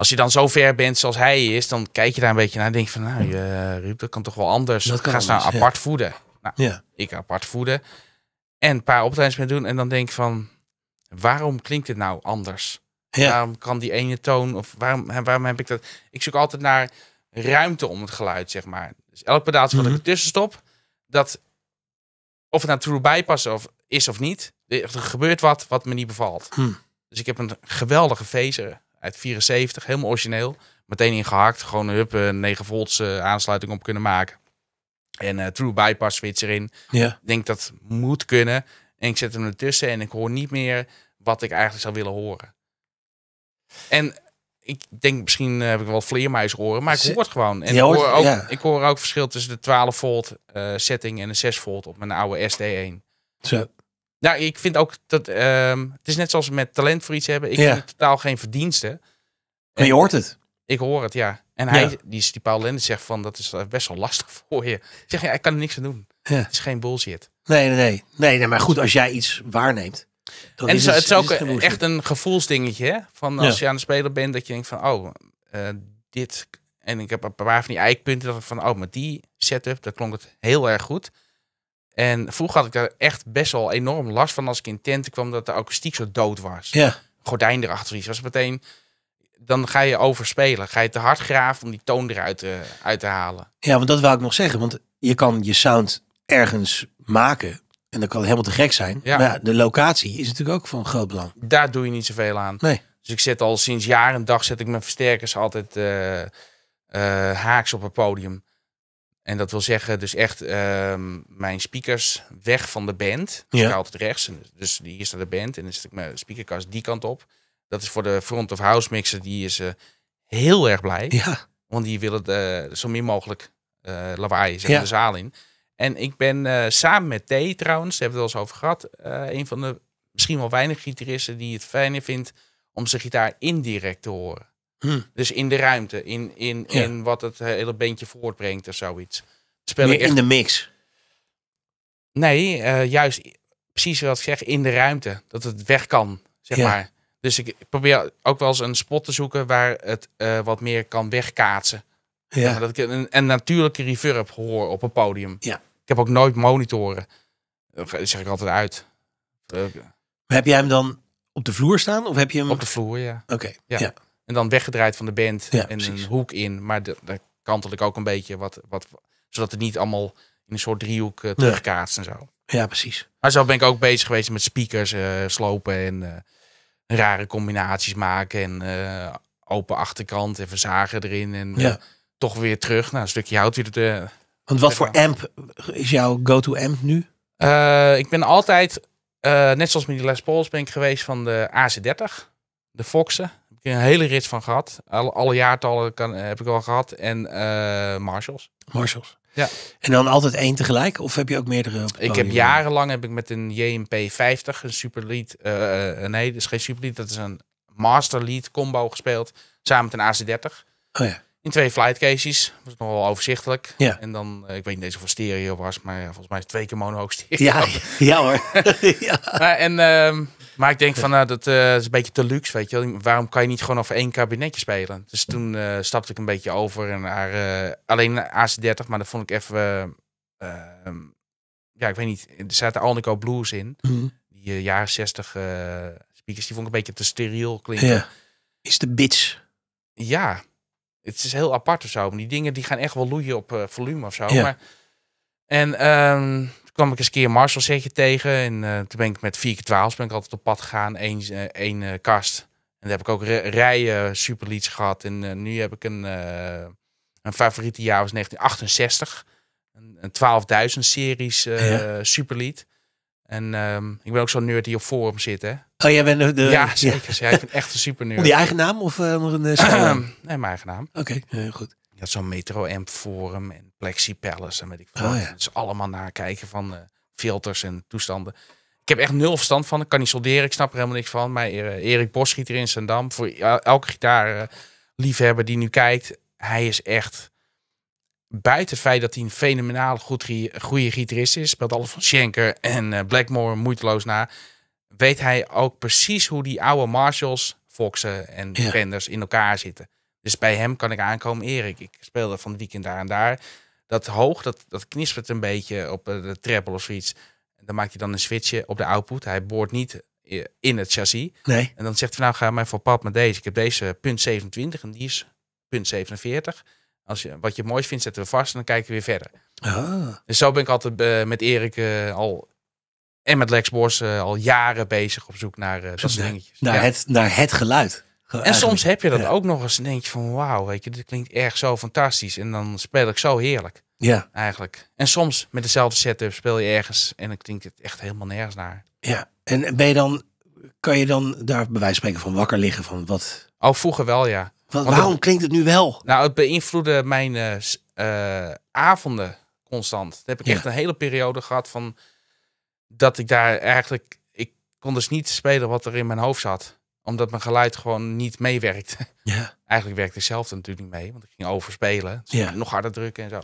als je dan zo ver bent zoals hij is, dan kijk je daar een beetje naar en denk van, nou, je, eh, Ruud, dat kan toch wel anders. Dat Ga ze nou apart voeden. Nou, ja. ik apart voeden. En een paar optredens mee doen en dan denk van, waarom klinkt het nou anders? Ja. Waarom kan die ene toon, of waarom, waarom heb ik dat? Ik zoek altijd naar ruimte om het geluid, zeg maar. Dus elk pedaaltje mm -hmm. wat ik mhm. stop, dat, of het nou true bypass of, is of niet, er gebeurt wat wat me niet bevalt. Hmm. Dus ik heb een geweldige vezer uit 74, helemaal origineel. Meteen ingehakt, gewoon hup, een 9 volts eh, aansluiting op kunnen maken. En eh, true bypass switch erin. Ja. Ik denk dat moet kunnen. En ik zet hem ertussen en ik hoor niet meer wat ik eigenlijk zou willen horen. En ik denk misschien eh, heb ik wel vleermuis horen, maar ik hoor het gewoon. En ik, hoor ook, ja. ik hoor ook verschil tussen de 12 volt setting en de 6 volt op mijn oude SD1. Zo. Nou, ik vind ook dat ehm, het is net zoals met talent voor iets hebben. Ik ja. vind totaal geen verdiensten. Maar je hoort het. Ik hoor het, ja. En hij, ja. die, die Paul Lenders zegt van dat is eh, best wel lastig <laughs> voor je. zeg, ja, ik kan er niks aan doen. Het is geen bullshit. Nee, nee, nee, nee, nee. Maar goed, als jij iets waarneemt. en het, is ook echt een gevoelsdingetje. Hè? Van als je aan de speler bent, dat je denkt van oh, eh, dit. En ik heb een paar van die eikpunten dat van oh, met die setup, dat klonk het heel erg goed. En vroeger had ik daar echt best wel enorm last van als ik in tenten kwam dat de akoestiek zo dood was. Ja. Gordijn erachter iets was meteen. Dan ga je overspelen. Ga je te hard graven om die toon eruit te, eh, uit te halen. Ja, want dat wou ik nog zeggen. Want je kan je sound ergens maken. En dat kan helemaal te gek zijn. Ja. Maar ja, de locatie is natuurlijk ook van groot belang. Daar doe je niet zoveel aan. Nee. Dus ik zet al sinds jaar en dag zet ik mijn versterkers altijd eh, eh, haaks op het podium. En dat wil zeggen, dus echt ehm, mijn speakers weg van de band. Ja. Ik altijd rechts. Dus die hier staat de band. En dan zet ik mijn speakerkast die kant op. Dat is voor de front of house mixer. Die is eh, heel erg blij. Ja. Want die willen eh, zo min mogelijk eh, lawaai in de zaal in. En ik ben samen met T trouwens, daar hebben we het al eens over gehad. een van de misschien wel weinig gitaristen die het fijner vindt om zijn gitaar indirect te horen. Hm. Dus in de ruimte, in, in, in wat het eh, hele beentje voortbrengt of zoiets. in de mix? Nee, eh, juist precies wat ik zeg, in de ruimte. Dat het weg kan, zeg maar. Dus ik probeer ook wel eens een spot te zoeken waar het eh, wat meer kan wegkaatsen. Ja. dat ik een, natuurlijke reverb hoor op een podium. Ja. Ik heb ook nooit monitoren. Dat zeg ik altijd uit. heb jij hem dan op de vloer staan? Of heb je hem... Op de vloer, ja. Oké, ja. En dan weggedraaid van de band en een hoek in. Maar daar kantel ik ook een beetje wat, wat. Zodat het niet allemaal in een soort driehoek eh, terugkaatst en zo. Ja, precies. Maar zo ben ik ook bezig geweest met speakers eh, slopen en eh, rare combinaties maken. En open achterkant en verzagen erin. En ja. toch weer terug. naar een stukje hout weer de. Want wat voor amp is jouw go-to amp nu? ik ben altijd, net zoals met Les Pauls, ben ik geweest van de AC30. De Foxen ik een hele rit van gehad. Alle, alle jaartallen kan, heb ik al gehad. En eh, Marshalls. Marshalls. Ja. En dan altijd één tegelijk? Of heb je ook meerdere? ik heb jarenlang heb ik met een JMP 50 een superlead. Uh, nee, dat is geen superlead. Dat is een lead combo gespeeld. Samen met een AC30. Oh ja. In twee flight cases. was nog wel overzichtelijk. Ja. En dan, ik weet niet eens of het stereo was, maar volgens mij is het twee keer mono ook Ja, ja hoor. <laughs> <laughs> ja. en ehm, maar ik denk van, nou, dat eh, is een beetje te luxe, weet je Waarom kan je niet gewoon over één kabinetje spelen? Dus toen eh, stapte ik een beetje over en naar, eh, alleen AC30, maar dat vond ik even... Ehm, ja, ik weet niet, er zaten Alnico Blues in. Mhm. Die jaren 60 speakers, die vond ik een beetje te steriel klinken. Is de bitch. Ja, het is heel apart of zo. die dingen die gaan echt wel loeien op volume of zo. Ja. Maar, en... Ehm, kwam ik eens een keer een Marshall setje tegen. En eh, toen ben ik met 4 keer 12 ben ik altijd op pad gegaan. Eén één, uh, kast. En daar heb ik ook rijen superleads gehad. En nu heb ik een, een favoriete jaar was 1968. Een, 12.000 series superlied En ehm, ik ben ook zo'n nerd die op forum zit, hè? Oh, jij bent de... ja, zeker. Ja. Jij echt een super nerd. Om die eigen naam of nog een... Ehm, nee, mijn eigen naam. Oké, goed zo'n Metro Amp Forum en Plexi Palace en weet ik veel. Dus allemaal nakijken van eh, filters en toestanden. Ik heb echt nul verstand van. Ik kan niet solderen. Ik snap er helemaal niks van. Maar eh, Erik erin in dam. Voor elke gitaarliefhebber die nu kijkt. Hij is echt... Buiten het feit dat hij een fenomenaal goed, goede gitarist is. Speelt alles van Schenker en eh, Blackmore moeiteloos na. Weet hij ook precies hoe die oude Marshalls, Foxen en Fenders in elkaar zitten. Dus bij hem kan ik aankomen, Erik, ik speelde van het weekend daar en daar. Dat hoog, dat, dat knispert een beetje op eh, de treppel of zoiets. Dan maakt hij dan een switchje op de output. Hij boort niet eh, in het chassis. Nee. En dan zegt hij, nou ga maar voor pad met deze. Ik heb deze punt 27 en die is punt 47. Als je, wat je mooi vindt, zetten we vast en dan kijken we weer verder. Ah. Dus zo ben ik altijd eh, met Erik al en met Lex Bors al jaren bezig op zoek naar dat soort dingetjes. Naar, ja. het, naar het geluid. En soms heb je dat ook nog eens een denk je van wauw, weet je, dit klinkt erg zo fantastisch. En dan speel ik zo heerlijk. Ja. Eigenlijk. En soms met dezelfde setup speel je ergens en dan klinkt het echt helemaal nergens naar. Ja, en ben je dan, kan je dan daar bij wijze spreken van wakker liggen van wat? Oh, vroeger wel ja. waarom klinkt het nu wel? Nou, het beïnvloedde mijn eh, eh, avonden constant. Daar heb ik echt een hele periode gehad van dat ik daar eigenlijk, ik kon dus niet spelen wat er in mijn hoofd zat omdat mijn geluid gewoon niet meewerkte. <laughs> Ja. Eigenlijk werkte zelf natuurlijk niet mee, want ik ging overspelen. Dus nog harder drukken en zo.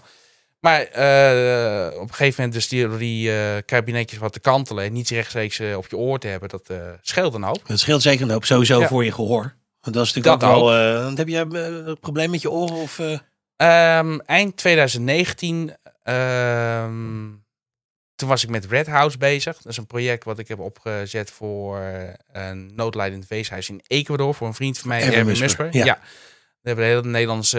Maar eh, op een gegeven moment, dus die, eh, kabinetjes wat te kantelen en niet rechtstreeks eh, op je oor te hebben, dat scheelt dan ook. Dat scheelt zeker een hoop, sowieso voor je gehoor. dat is natuurlijk ook wel. dan heb je een probleem met je oren? Of, ehm, eind 2019 um, toen was ik met Red House bezig. Dat is een project wat ik heb opgezet voor eh, een noodlijdend weeshuis in Ecuador. Voor een vriend van mij, Erwin Musper. Ja. We hebben de hele Nederlandse,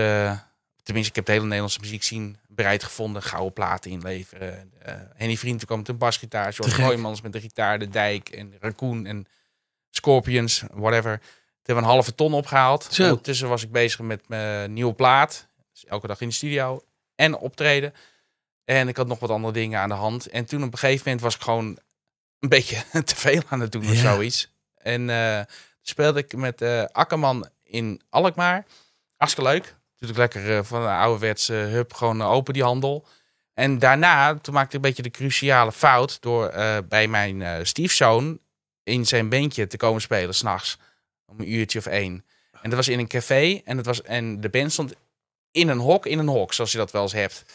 tenminste ik heb de hele Nederlandse muziek zien bereid gevonden. Gouden platen inleveren. En die eh, Vriend kwam met een basgitaar. George Hoijmans met de gitaar, De Dijk en Raccoon en Scorpions, whatever. Toen hebben we een halve ton opgehaald. Ondertussen was ik bezig met mijn nieuwe plaat. Dus elke dag in de studio en optreden. En ik had nog wat andere dingen aan de hand. En toen op een gegeven moment was ik gewoon een beetje <laughs> te veel aan het doen of zoiets. En uh, speelde ik met uh, Akkerman in Alkmaar. Hartstikke leuk. ik lekker eh, van de ouderwetse hub gewoon open die handel. En daarna, toen maakte ik een beetje de cruciale fout door bij mijn stiefzoon in zijn bandje te komen spelen s'nachts. Om een uurtje of één. En dat was in een café. En, het was, en de band stond in een hok, in een hok, zoals je dat wel eens hebt.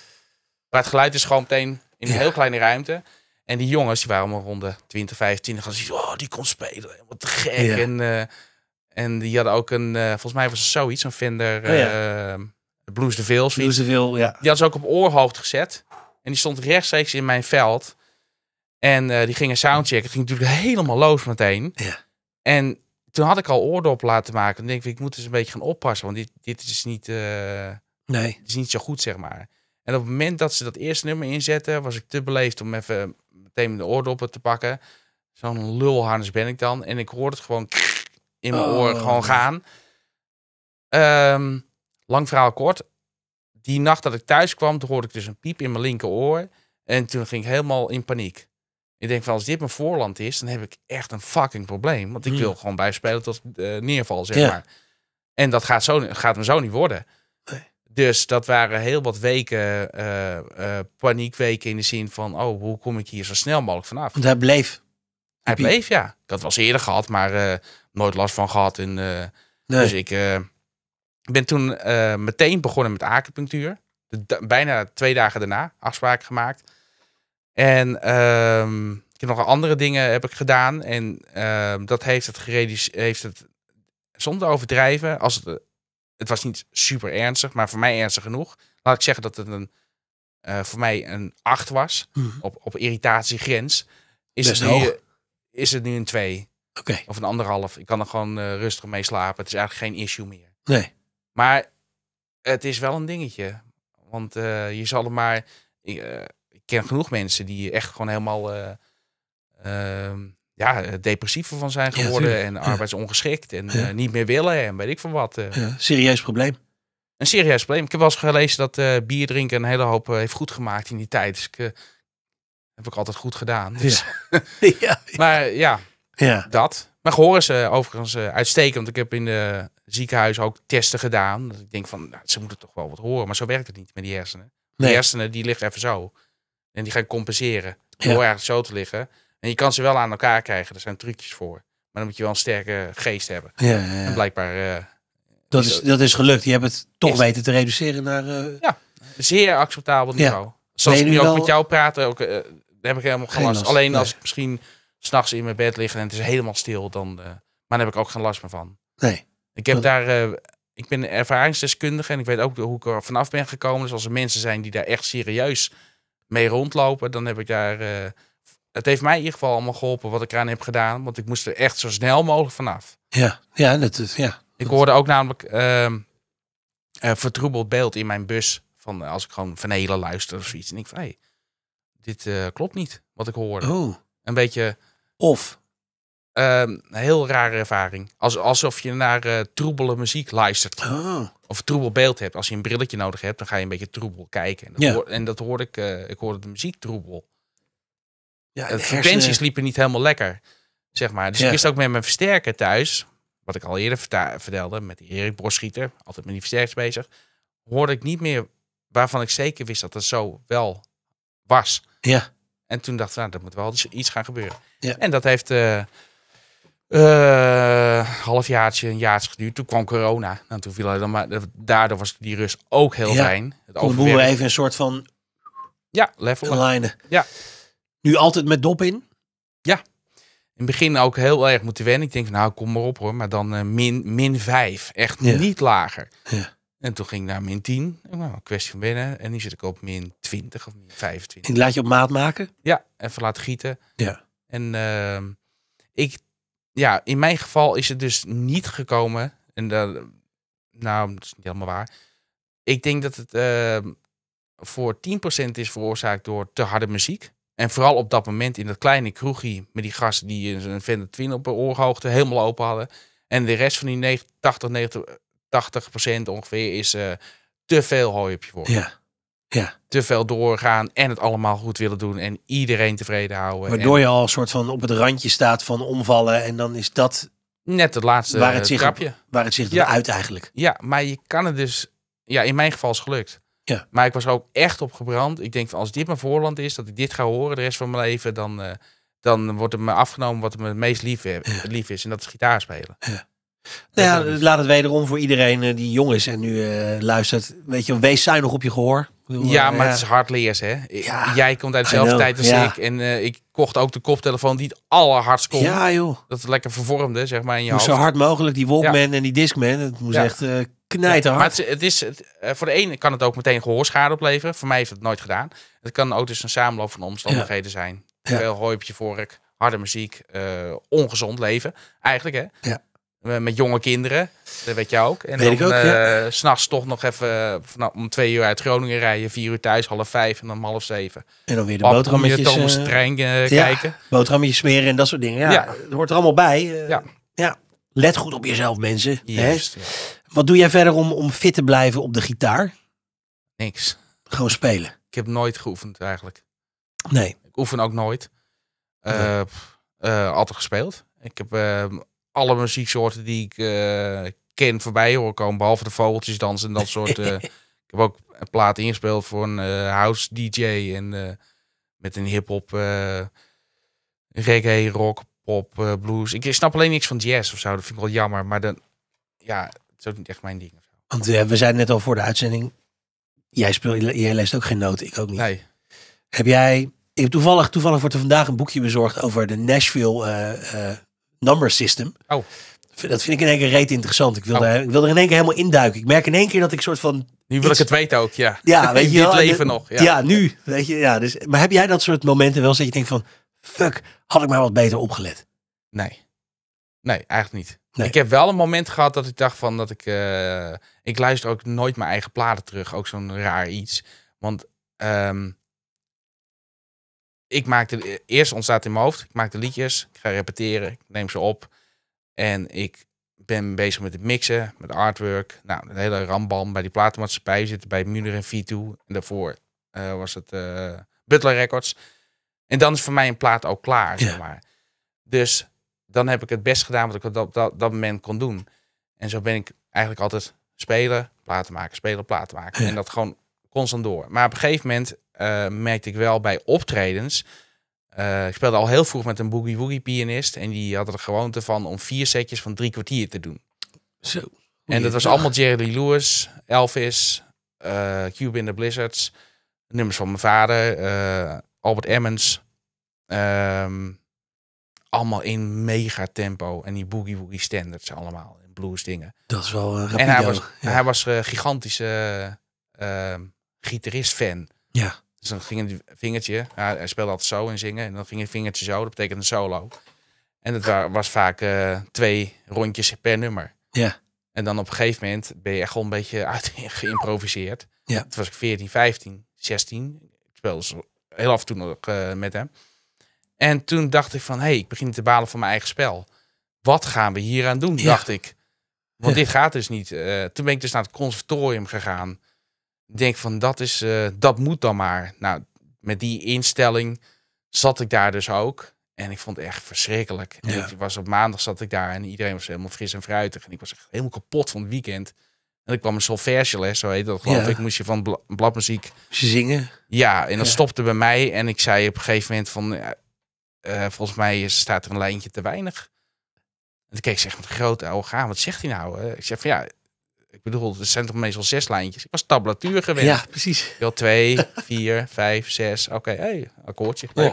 Maar het geluid is gewoon meteen in een heel kleine ruimte. En die jongens, die waren maar rond de 20, 15 en die, oh, die kon spelen. Wat te gek. En, eh, en die hadden ook een, eh, volgens mij was het zoiets, een Fender oh, eh, Blues de vils Blues de ja. Die had ze ook op oorhoofd gezet. En die stond rechtstreeks in mijn veld. En die gingen soundchecken Het ging natuurlijk helemaal los meteen. Ja. En toen had ik al oordop laten maken. Dan denk ik, ik moet eens dus een beetje gaan oppassen. Want dit, dit is niet, nee. is niet zo goed, zeg maar. En op het moment dat ze dat eerste nummer inzetten, was ik te beleefd om even meteen de oordoppen te pakken. Zo'n lulharnis ben ik dan. En ik hoorde het gewoon in mijn oor oh. gewoon gaan. Ehm, lang verhaal kort. Die nacht dat ik thuis kwam, toen hoorde ik dus een piep in mijn linkeroor. En toen ging ik helemaal in paniek. Ik denk van, als dit mijn voorland is, dan heb ik echt een fucking probleem. Want ik hmm. wil gewoon bijspelen tot eh, neerval, zeg maar. En dat gaat, zo, gaat me zo niet worden. Dus dat waren heel wat weken eh, eh, paniekweken in de zin van, oh, hoe kom ik hier zo snel mogelijk vanaf? Want hij bleef. Hij bleef, ja. Ik had wel eerder gehad, maar eh, nooit last van gehad. En, Dus ik ben toen meteen begonnen met acupunctuur. bijna twee dagen daarna afspraak gemaakt. En ehm, ik heb nog andere dingen heb ik gedaan. En ehm, dat heeft het, heeft het zonder overdrijven, als het het was niet super ernstig, maar voor mij ernstig genoeg. Laat ik zeggen dat het een, eh, voor mij een 8 was, mhm. op, op irritatiegrens. Is, het nu, is het nu een 2? Of een anderhalf. Ik kan er gewoon eh, rustig mee slapen. Het is eigenlijk geen issue meer. Nee. Maar het is wel een dingetje. Want eh, je zal er maar. Ik, ken genoeg mensen die echt gewoon helemaal. Ehm, ja, eh, depressiever van zijn geworden en arbeidsongeschikt en eh, niet meer willen en weet ik van wat. Eh. Ja, serieus probleem. Een serieus probleem. Ik heb wel eens gelezen dat bier drinken een hele hoop heeft goed gemaakt in die tijd. Dus ik, heb ik altijd goed gedaan. Dus. <laughs> <laughs> maar ja, dat. Maar gehoor ze overigens uitstekend. Want ik heb in de ziekenhuis ook testen gedaan. Dat ik denk van, nou, ze moeten toch wel wat horen. Maar zo werkt het niet met die hersenen. Nee. Die hersenen die liggen even zo. En die gaan compenseren. Door eigenlijk zo te liggen. En je kan ze wel aan elkaar krijgen. Er zijn trucjes voor. Maar dan moet je wel een sterke geest hebben. Ja, En blijkbaar... Eh, dat is, dat is gelukt. Je hebt het toch weten te reduceren naar... Eh, ja, zeer acceptabel niveau. Zoals ik nu ook met jou praten, ook, eh, daar heb ik helemaal geen last. Alleen als ik misschien s'nachts in mijn bed liggen en het is helemaal stil, dan, maar dan heb ik ook geen last meer van. Nee. Ik heb daar ik ben ervaringsdeskundige en ik weet ook hoe ik er vanaf ben gekomen. Dus als er mensen zijn die daar echt serieus mee rondlopen, dan heb ik daar het heeft mij in ieder geval allemaal geholpen wat ik eraan heb gedaan. Want ik moest er echt zo snel mogelijk vanaf. Ja, ja, dat is, ja. Ik hoorde ook namelijk uh, ehm, een vertroebeld beeld in mijn bus. Van eh, als ik gewoon van hele luister of zoiets. En ik van, dit eh, klopt niet wat ik hoorde. Oh. Een beetje... Of? een ehm, heel rare ervaring. Als, alsof je naar eh, troebele muziek luistert. Oh. Of troebel beeld hebt. Als je een brilletje nodig hebt, dan ga je een beetje troebel kijken. En dat, ja. hoor, en dat hoorde ik, ik hoorde de muziek troebel. Ja, de, frequenties liepen niet helemaal lekker. Zeg maar. Dus ik wist ook met mijn versterker thuis, wat ik al eerder vertelde, met die Erik Borschieter, altijd met die versterkers bezig, hoorde ik niet meer waarvan ik zeker wist dat het zo wel was. Ja. En toen dacht ik, nou, dat moet wel iets gaan gebeuren. Ja. En dat heeft een uh, uh, eh, halfjaartje, een jaartje geduurd. Toen kwam corona. en nou, toen viel Maar daardoor was die rust ook heel fijn. Het we even een soort van ja, level. Ja. Nu altijd met dop in? Ja. In het begin ook heel erg moeten wennen. Ik denk, nou, kom maar op hoor. Maar dan eh, min, min 5. Echt niet lager. Ja. En toen ging ik naar min 10. Nou, kwestie van binnen. En nu zit ik op min 20 of min 25. En laat je op maat maken? Ja, even laten gieten. Ja. En ehm, ik, ja, in mijn geval is het dus niet gekomen. En dat, nou, dat is niet helemaal waar. Ik denk dat het uh, voor 10% is veroorzaakt door te harde muziek. En vooral op dat moment in dat kleine kroegje met die gasten die een Vendor Twin op oorhoogte helemaal open hadden. En de rest van die 80, 90, 80 procent ongeveer is eh, te veel hooi op je woord. Ja. Ja. Te veel doorgaan en het allemaal goed willen doen en iedereen tevreden houden. Waardoor je al een soort van op het randje staat van omvallen en dan is dat net het laatste waar het zich, Waar het zich ja. uit eigenlijk. Ja, maar je kan het dus, ja in mijn geval is gelukt. Ja. Maar ik was er ook echt op gebrand. Ik denk als dit mijn voorland is, dat ik dit ga horen de rest van mijn leven, dan, eh, dan wordt het me afgenomen wat me het meest lief, ja. lief is. En dat is gitaar spelen. Ja. Nou ja, laat het wederom voor iedereen eh, die jong is en nu eh, luistert. Weet je, wees zuinig op je gehoor ja, eh, maar het is hard leers, hè? Jij komt uit dezelfde tijd als ik. En eh, ik kocht ook de koptelefoon die het allerhardst kon. Ja, joh. Dat het lekker vervormde, zeg maar, in je hoofd. zo hard mogelijk, die Walkman en die Discman. Het moest echt... Uh, eh, knijten maar het, is, het, voor de ene kan het ook meteen gehoorschade opleveren. Voor mij heeft het nooit gedaan. Het kan ook dus een samenloop van omstandigheden zijn. Veel hooi op je vork, harde muziek, ongezond leven. Eigenlijk hè. Eh, met jonge kinderen. Dat weet jij ook. En weet dan uh, ja. Eh, s'nachts toch nog even eh, nou, om twee uur uit Groningen rijden. Vier uur thuis, half vijf en dan half zeven. En dan weer de boterhammetjes. Thomas uh, kijken. Boterhammetjes smeren en dat soort dingen. Ja, Het hoort er allemaal bij. ja. ja. Let goed op jezelf mensen. Ja. Wat doe jij verder om, om fit te blijven op de gitaar? Niks. Gewoon spelen? Ik heb nooit geoefend eigenlijk. Nee. Ik oefen ook nooit. Nee. altijd gespeeld. Ik heb ehm, alle muzieksoorten die ik eh, ken voorbij horen komen. Behalve de vogeltjesdans en dat <laughs> soort. Eh, ik heb ook een plaat ingespeeld voor een eh, house DJ. En met een hip-hop, reggae, rock, pop, blues. Ik snap alleen niks van jazz of zo. Dat vind ik wel jammer. Maar dan, ja, het is ook niet echt mijn ding. Want we zijn net al voor de uitzending. Jij, speelt, jij leest ook geen noten, ik ook niet. Nee. Heb jij. toevallig, toevallig wordt er vandaag een boekje bezorgd over de Nashville number system. Oh. Dat vind ik in één keer reet interessant. Ik wil, er, oh. ik wil er in één keer helemaal induiken. Ik merk in één keer dat ik soort van... Nu wil ik het weten ook, ja. Ja, <laughs> weet je wel. leven nog. Ja. ja, nu. Weet je, ja, dus, maar heb jij dat soort momenten wel eens dat je denkt van... Fuck, had ik maar wat beter opgelet? Nee. Nee, eigenlijk niet. Nee. Ik heb wel een moment gehad dat ik dacht van dat ik... Eh, ik luister ook nooit mijn eigen platen terug. Ook zo'n raar iets. Want um, ik maakte, eh, eerst ontstaat in mijn hoofd, ik maak de liedjes, ik ga repeteren, ik neem ze op. En ik ben bezig met het mixen, met artwork. Nou, een hele rambam bij die platenmaatschappij zitten bij Muller en V2. En daarvoor eh, was het eh, Butler Records. En dan is voor mij een plaat ook klaar, zeg maar. Dus dan heb ik het best gedaan wat ik op dat, dat, dat moment kon doen. En zo ben ik eigenlijk altijd spelen, platen maken, spelen, platen maken. En dat gewoon constant door. Maar op een gegeven moment eh, merkte ik wel bij optredens. Eh, ik speelde al heel vroeg met een boogie woogie pianist. En die had er gewoonte van om vier setjes van drie kwartier te doen. Zo. En dat was allemaal Jerry Lewis, Elvis, uh, Cube in the Blizzards. Nummers van mijn vader, Albert Emmons. Ehm, allemaal in mega tempo. En die boogie woogie standards allemaal. In blues dingen. Dat is wel een En hij was, hij was gigantische gitarist-fan. Ja. Dus dan ging een vingertje, ja, hij speelde altijd zo en zingen. En dan ging een vingertje zo, dat betekent een solo. En dat was vaak eh, twee rondjes per nummer. Ja. En dan op een gegeven moment ben je echt wel een beetje <laughs> uit geïmproviseerd. Ja. Toen was ik 14, 15, 16. Ik speelde heel af en toe nog eh, met hem. En toen dacht ik van, hé, hey, ik begin te balen van mijn eigen spel. Wat gaan we hier aan doen, ja. dacht ik. Want dit gaat dus niet. Eh, toen ben ik dus naar het conservatorium gegaan denk van dat, is, eh, dat moet dan maar. Nou, met die instelling zat ik daar dus ook. En ik vond het echt verschrikkelijk. ik was op maandag zat ik daar en iedereen was helemaal fris en fruitig. En ik was echt helemaal kapot van het weekend. En ik kwam een solfège les, zo heet dat geloof ik. Moest je van bladmuziek... Moest zingen? Ja, en dat stopte bij mij. En ik zei op een gegeven moment van... Uh, volgens mij staat er een lijntje te weinig. En toen keek zeg met grote ogen aan. Wat zegt hij nou? ik zeg van ja, ik bedoel, er zijn meestal zes lijntjes. Ik was tablatuur gewend. Ja, precies. Wil twee, <laughs> vier, vijf, zes. Oké, akkoordje. <laughs>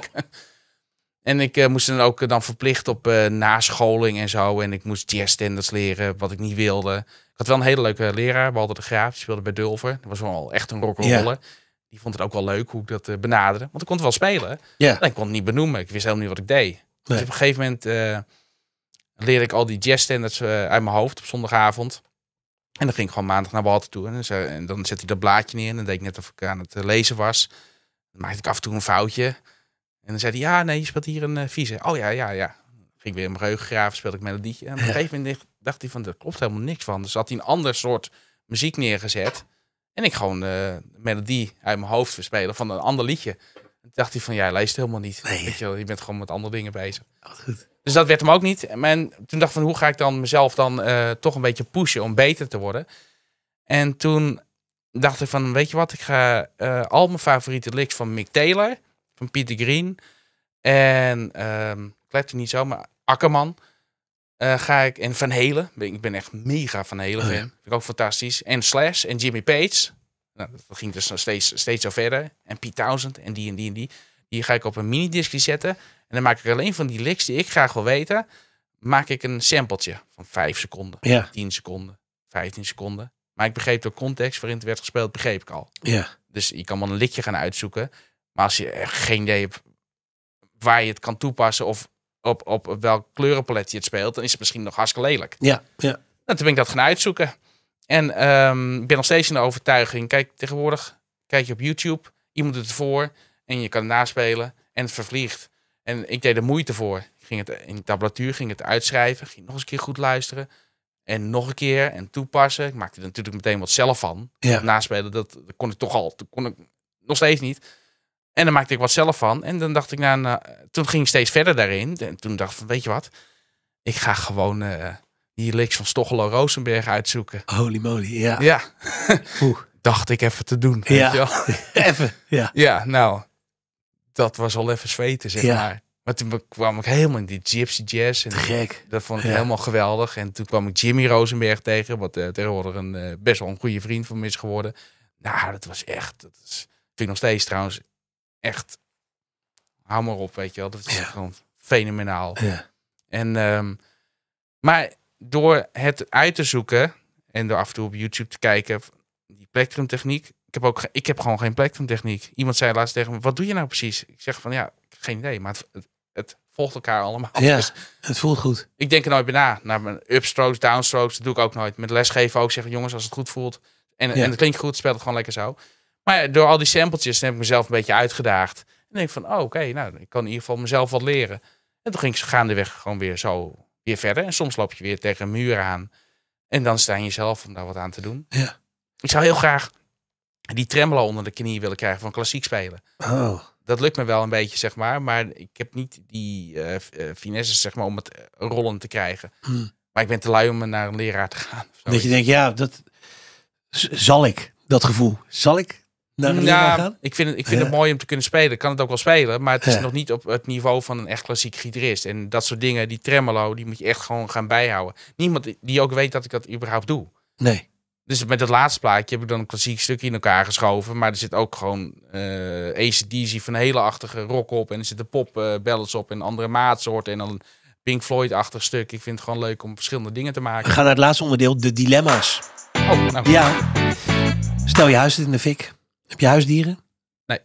En ik eh, moest dan ook eh, dan verplicht op uh, nascholing en zo. En ik moest jazzstandards leren, wat ik niet wilde. Ik had wel een hele leuke leraar. We de graaf, die speelde bij Dulver. Dat was wel echt een rock'n'roller. Yeah. Die vond het ook wel leuk hoe ik dat benaderde. Want ik kon het wel spelen. Yeah. ik kon het niet benoemen. Ik wist helemaal niet wat ik deed. Dus op een gegeven moment leerde ik al die jazzstandards uit mijn hoofd op zondagavond. En dan ging ik gewoon maandag naar Walter toe. En, dan zet hij dat blaadje neer. En dan deed ik net of ik aan het eh, lezen was. Dan maakte ik af en toe een foutje. En dan zei hij, ja, nee, je speelt hier een uh, vieze. Oh ja, ja, ja. Ging ik weer in mijn geheugen speelde ik melodietje. En op een gegeven moment dacht hij van, dat klopt helemaal niks van. Dus had hij een ander soort muziek neergezet. En ik gewoon uh, melodie uit mijn hoofd verspelen van een ander liedje dacht hij van, ja, lijst helemaal niet. Nee. Weet je, je bent gewoon met andere dingen bezig. goed. Dus dat werd hem ook niet. En toen dacht ik van, hoe ga ik dan mezelf dan eh, toch een beetje pushen om beter te worden? En toen dacht ik van, weet je wat, ik ga eh, al mijn favoriete licks van Mick Taylor, van Peter Green en uh, let niet zo, maar Akkerman. Eh, ga ik en Van Helen. Ik ben echt mega Van Helen. Oh, Vind ik ook fantastisch. En Slash en Jimmy Page. Nou, dat ging dus steeds, steeds zo verder. En Piet, 1000 en die en die en die. Die ga ik op een minidiscje zetten. En dan maak ik alleen van die licks die ik graag wil weten, maak ik een sampletje van 5 seconden, 10 seconden, 15 seconden. Maar ik begreep de context waarin het werd gespeeld, begreep ik al. Ja. Dus je kan wel een likje gaan uitzoeken. Maar als je geen idee hebt waar je het kan toepassen of op, op welk kleurenpalet je het speelt, dan is het misschien nog hartstikke lelijk. Ja, ja. En nou, toen ben ik dat gaan uitzoeken. En ehm, ik ben nog steeds in de overtuiging. Kijk, tegenwoordig kijk je op YouTube. Iemand doet het voor en je kan het naspelen en het vervliegt. En ik deed er moeite voor. Ik ging het in de tablatuur, ging het uitschrijven, ging nog eens een keer goed luisteren. En nog een keer en toepassen. Ik maakte er natuurlijk meteen wat zelf van. Ja. Naspelen, dat, kon ik toch al. Toen kon ik nog steeds niet. En dan maakte ik wat zelf van. En dan dacht ik, nou, nou toen ging ik steeds verder daarin. En toen dacht ik, weet je wat? Ik ga gewoon eh, die licks van Stochelo Rosenberg uitzoeken. Holy moly, ja. Ja. <laughs> Dacht ik even te doen. Ja. je wel? <laughs> even, ja. Ja, nou, dat was al even zweten, zeg ja. maar. Maar toen kwam ik helemaal in die gypsy jazz. En Gek. Dat vond ik helemaal geweldig. En toen kwam ik Jimmy Rosenberg tegen, wat uh, tegenwoordig een, eh, best wel een goede vriend van me is geworden. Nou, dat was echt, dat is, vind ik nog steeds trouwens echt, hou maar op, weet je wel. Dat is gewoon fenomenaal. En, ehm, maar door het uit te zoeken en door af en toe op YouTube te kijken, die plectrumtechniek. Ik heb, ook, ik heb gewoon geen plectrumtechniek. Iemand zei laatst tegen me, wat doe je nou precies? Ik zeg van, ja, geen idee, maar het, het, volgt elkaar allemaal. Ja, dus het voelt goed. Ik denk er nooit bij na. Naar mijn upstrokes, downstrokes, dat doe ik ook nooit. Met lesgeven ook zeggen, jongens, als het goed voelt en, en het klinkt goed, speel het gewoon lekker zo. Maar door al die sampletjes heb ik mezelf een beetje uitgedaagd. En denk van, oh, oké, nou, ik kan in ieder geval mezelf wat leren. En toen ging ik gaandeweg gewoon weer zo verder. En soms loop je weer tegen een muur aan. En dan sta je zelf om daar wat aan te doen. Ja. Ik zou heel graag die tremolo onder de knie willen krijgen van klassiek spelen. Oh. Dat lukt me wel een beetje, zeg maar. Maar ik heb niet die eh, eh, finesse, zeg maar, om het eh, rollen te krijgen. Hm. Maar ik ben te lui om naar een leraar te gaan. Dat je denkt, ja, dat zal ik, dat gevoel. Zal ik Mm, ja, Ik vind, het, ik vind het mooi om te kunnen spelen. Ik kan het ook wel spelen, maar het is nog niet op het niveau van een echt klassiek gitarist. En dat soort dingen, die tremolo, die moet je echt gewoon gaan bijhouden. Niemand die ook weet dat ik dat überhaupt doe. Nee. Dus met dat laatste plaatje heb ik dan een klassiek stukje in elkaar geschoven. Maar er zit ook gewoon uh, eh, ACDC van hele achtige rock op. En er zitten pop eh, op en andere maatsoorten. En dan Pink Floyd-achtig stuk. Ik vind het gewoon leuk om verschillende dingen te maken. We gaan naar het laatste onderdeel, de dilemma's. Oh, nou. Ja. Stel je huis in de fik. Heb je huisdieren? Nee.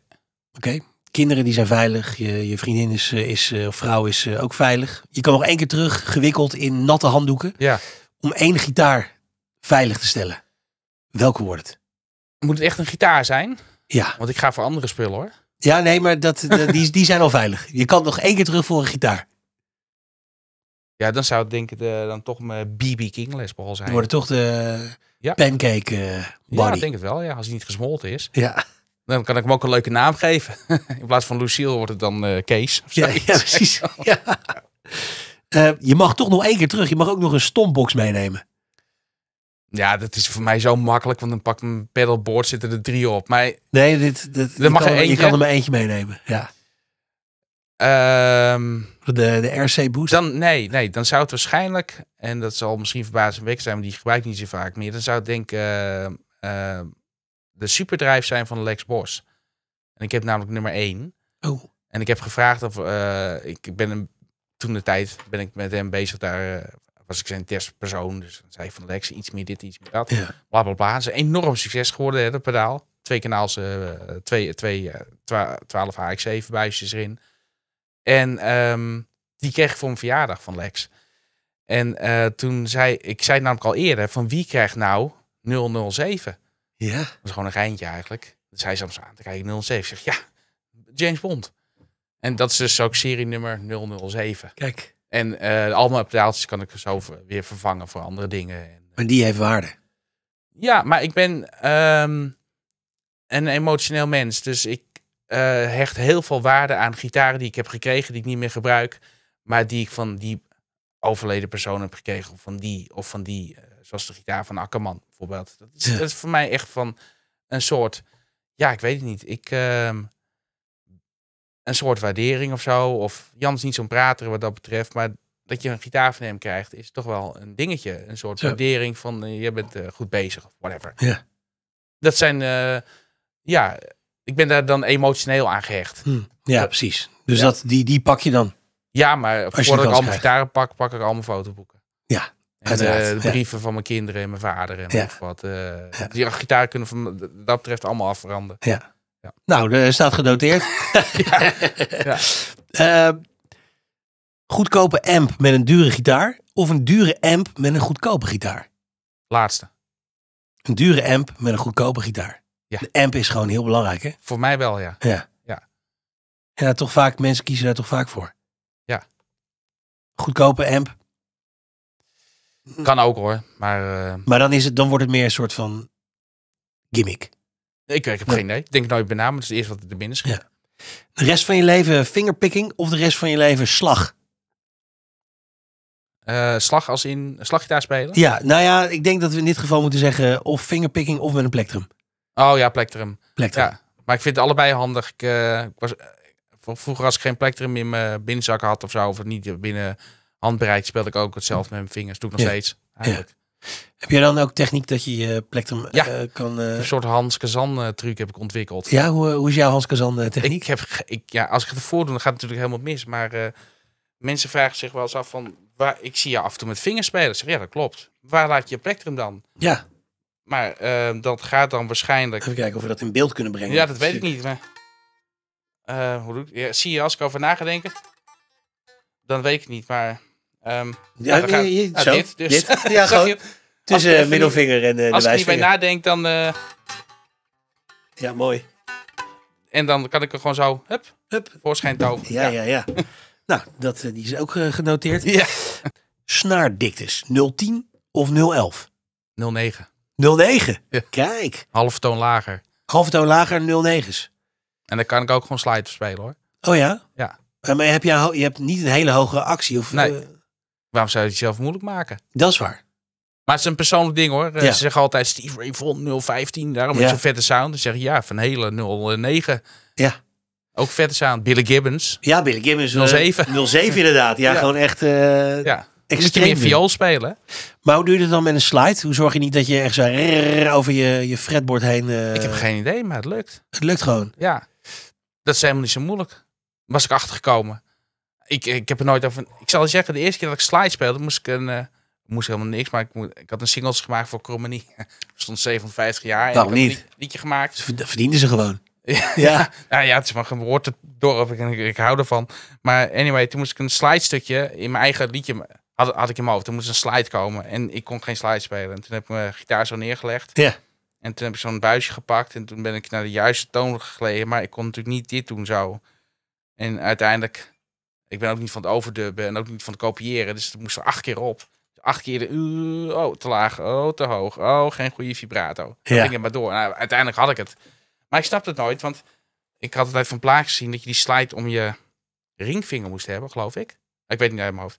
Oké. Kinderen die zijn veilig. Je, je vriendin is, eh, is, eh, of vrouw is eh, ook veilig. Je kan nog één keer terug, gewikkeld in natte handdoeken. Ja. Om één gitaar veilig te stellen. Welke wordt het? Moet het echt een gitaar zijn? Ja. Want ik ga voor andere spullen hoor. Ja, nee, maar dat, <laughs> die, die zijn al veilig. Je kan nog één keer terug voor een gitaar. Ja, dan zou ik denk ik de, dan toch mijn BB King lesbal zijn. Dan worden toch de pancake body. Eh, ja, ik denk het wel. Ja, als hij niet gesmolten is. Ja. Dan kan ik hem ook een leuke naam geven. <laughs> In plaats van Lucille wordt het dan eh, Kees. Ja, ja, precies. <laughs> Ja. Eh, je mag toch nog één keer terug. Je mag ook nog een stompbox meenemen. Ja, dat is voor mij zo makkelijk. Want dan pak ik mijn pedalboard, zitten er drie op. Maar nee, dit, dit, je, mag kan, er je kan er maar eentje meenemen. Ja. Ehm, de, de RC Boost? Dan, nee, nee, dan zou het waarschijnlijk, en dat zal misschien verbazingwekkend zijn, want die gebruik ik niet zo vaak meer. Dan zou het denk ik uh, eh, eh, de superdrive zijn van Lex Bos. En ik heb namelijk nummer 1. Oh. En ik heb gevraagd of, uh, ik ben hem, toen de tijd ben ik met hem bezig daar, was ik zijn testpersoon. Dus dan zei van Lex, iets meer dit, iets meer dat. blablabla Bla, enorm succes geworden, hè, dat pedaal. Twee kanaals, twee, twee, 12 HX7 buisjes erin. En ehm, die kreeg ik voor een verjaardag van Lex. En eh, toen zei ik, zei namelijk al eerder, van wie krijgt nou 007? Ja. Dat is gewoon een geintje eigenlijk. Dus hij zei aan krijg ik 007. en zeg, ja, James Bond. En dat is dus ook serie nummer 007. Kijk. En uh, allemaal pedaaltjes kan ik zo weer vervangen voor andere dingen. Maar die heeft waarde. Ja, maar ik ben ehm, een emotioneel mens. Dus ik eh, hecht heel veel waarde aan gitaren die ik heb gekregen, die ik niet meer gebruik. Maar die ik van die overleden persoon heb gekregen. Of van die, of van die eh, zoals de gitaar van Akkerman bijvoorbeeld. Dat is, voor mij echt van een soort, ja, ik weet het niet. Ik, ehm, een soort waardering of zo. Of Jan is niet zo'n prater wat dat betreft. Maar dat je een gitaar van hem krijgt, is toch wel een dingetje. Een soort waardering van, eh, je bent goed bezig of whatever. Ja. Dat zijn, ja, ik ben daar dan emotioneel aan gehecht. Hm. Ja, precies. Dus Dat, die, die pak je dan? Ja, maar voordat ik al mijn gitaren pak, pak ik al mijn fotoboeken. Ja, en eh, de, brieven van mijn kinderen en mijn vader en ja. wat. Eh, die gitaar kunnen van dat betreft allemaal afveranderen. Ja. Nou, er staat genoteerd. <laughs> Eh, goedkope amp met een dure gitaar of een dure amp met een goedkope gitaar? Laatste. Een dure amp met een goedkope gitaar. Ja. De amp is gewoon heel belangrijk, hè? Voor mij wel, ja. Ja. ja. En toch vaak, mensen kiezen daar toch vaak voor. Ja. Goedkope amp. Kan ook hoor, maar... Eh, maar dan, is het, dan wordt het meer een soort van gimmick. Ik, ik heb geen idee. Ik denk nooit bij naam, het is het eerste wat er binnen schiet. Ja. De rest van je leven fingerpicking of de rest van je leven slag? Eh, slag als in slaggitaar spelen? Ja, nou ja, ik denk dat we in dit geval moeten zeggen of fingerpicking of met een plektrum. Oh ja, plectrum. Ja, maar ik vind het allebei handig. Ik, eh, ik was, eh, vroeger als ik geen plectrum in mijn binnenzak had of zo, of niet binnen handbereik, speelde ik ook hetzelfde met mijn vingers. Doe ik nog steeds eigenlijk. Heb jij dan ook techniek dat je je plektrum eh, kan... Een soort Hans Kazan truc heb ik ontwikkeld. Ja, hoe, hoe is jouw Hans Kazan techniek? Ik heb, ik, ja, als ik het ervoor doe, dan gaat het natuurlijk helemaal mis. Maar mensen vragen zich wel eens af van... Waar, ik zie je af en toe met vingers spelen. Zeg, ja, dat klopt. Waar laat je je plektrum dan? Ja. Maar ehm, dat gaat dan waarschijnlijk. Even kijken of we dat in beeld kunnen brengen. Ja, dat weet ik niet. Maar, eh, hoe doe ik... ja, zie je, als ik over nagedenken, dan weet ik niet. Maar. Ehm, ja, nou, ah, dit, dus. <laughs> Ja, gewoon. Tussen middelvinger en eh, de wijsvinger. Als je niet bij nadenkt, dan. Eh, ja, mooi. En dan kan ik er gewoon zo. Hup, hup. Voorschijn toveren. Ja, ja, ja. <laughs> nou, dat, die is ook genoteerd. Ja. Snaardiktes 010 of 011? 09. 09. Kijk. Halve toon lager. Halve toon lager, 09's. En dan kan ik ook gewoon slide spelen hoor. Oh ja? Ja. maar heb je, je hebt niet een hele hoge actie? Of, nee. Eh? Waarom zou je het jezelf moeilijk maken? Dat is waar. Maar het is een persoonlijk ding hoor. Eh, ze zeggen altijd Steve Ray Vaughan 015, daarom ja. is zo'n vette sound. Dan zeg je ja, van hele 09. Ja. Ook vette sound. Billy Gibbons. Ja, Billy Gibbons. 07. 07 eh, inderdaad. <laughs> Ja, gewoon echt... Ja extreem. Moet meer viool spelen. Maar hoe doe je dat dan met een slide? Hoe zorg je niet dat je echt zo over je, je fretboard heen... Eh, ik heb geen idee, maar het lukt. Het lukt gewoon? Ja. Dat is helemaal niet zo moeilijk. Was ik achtergekomen. Ik, ik heb er nooit over... Ik zal zeggen, de eerste keer dat ik slide speelde, moest ik een... Eh, moest helemaal niks, maar ik, ik had een singles gemaakt voor Cromanie. <laughs> stond 57 jaar. En nou, ik niet. liedje gemaakt. Dat verdienden ze gewoon. <laughs> Ja, ja. nou ja, het is maar een woord dorp. Ik, ik, ik hou ervan. Maar anyway, toen moest ik een slide stukje in mijn eigen liedje had, had ik in mijn hoofd. Er moest een slide komen. En ik kon geen slide spelen. En toen heb ik mijn gitaar zo neergelegd. Ja. En toen heb ik zo'n buisje gepakt. En toen ben ik naar de juiste toon gelegen. Maar ik kon natuurlijk niet dit doen zo. En uiteindelijk... Ik ben ook niet van het overdubben. En ook niet van het kopiëren. Dus het moest er acht keer op. Acht keer de... Uh, oh, te laag. Oh, te hoog. Oh, geen goede vibrato. Dan ging het maar door. Nou, uiteindelijk had ik het. Maar ik snapte het nooit. Want ik had altijd van plaat gezien... dat je die slide om je ringvinger moest hebben, geloof ik. Ik weet niet uit mijn hoofd.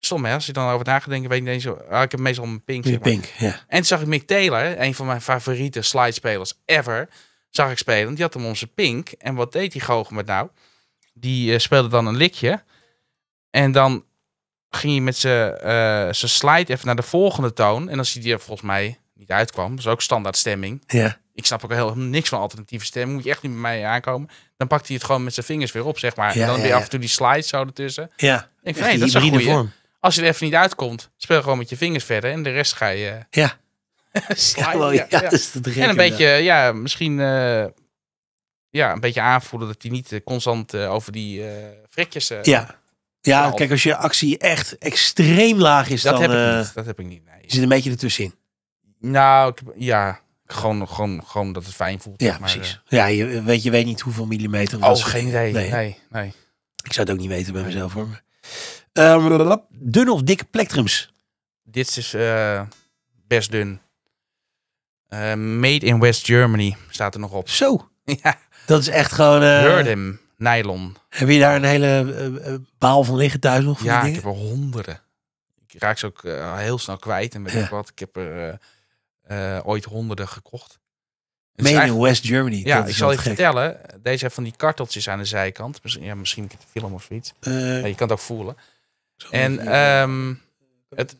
Stom als je dan over nagedenkt, weet je, niet eens, ah, ik heb meestal mijn pink. pink ja. En toen zag ik Mick Taylor, een van mijn favoriete slidespelers ever, zag ik spelen. Die had hem onze pink. En wat deed hij goochel met nou? Die uh, speelde dan een likje. En dan ging hij met zijn uh, slide even naar de volgende toon. En als hij die er volgens mij niet uitkwam, dat is ook standaard stemming. Ja. Ik snap ook heel niks van alternatieve stemming. Moet je echt niet met mij aankomen. Dan pakt hij het gewoon met zijn vingers weer op, zeg maar. en dan ja, weer af en toe die slide zo ertussen. Ja. Ik vind, dat is een goede vorm. Als je er even niet uitkomt, speel gewoon met je vingers verder en de rest ga je. Eh, ja. <laughs> ja, wel, ja, dat is te En een beetje, ja, misschien eh, ja, een beetje aanvoelen dat hij niet eh, constant over die frikjes. ja. Ja, kijk, als je actie echt extreem laag is, dat dan... Heb ik niet, dat heb ik niet, nee. Je zit een beetje ertussenin. Nou, ik, ja, gewoon, gewoon, gewoon dat het fijn voelt. Ja, precies. ja, je weet, je weet niet hoeveel millimeter. Oh, geen idee. Nee. nee. Nee, Ik zou het ook niet weten bij mezelf hoor. Ehm, dun of dikke plektrums? Dit is eh, best dun. Eh, made in West Germany staat er nog op. Zo. <laughs> ja. Dat is echt gewoon... Hurdem, eh, nylon. Heb je daar een hele baal van liggen thuis nog? Ja, ik heb er honderden. Ik raak ze ook heel snel kwijt. En weet ja. wat, ik heb er ooit honderden gekocht. Made in West Germany. Ja, ik zal je vertellen. Deze heeft van die karteltjes aan de zijkant. Ja, misschien ik het film of zoiets. je kan het ook voelen. En um, het,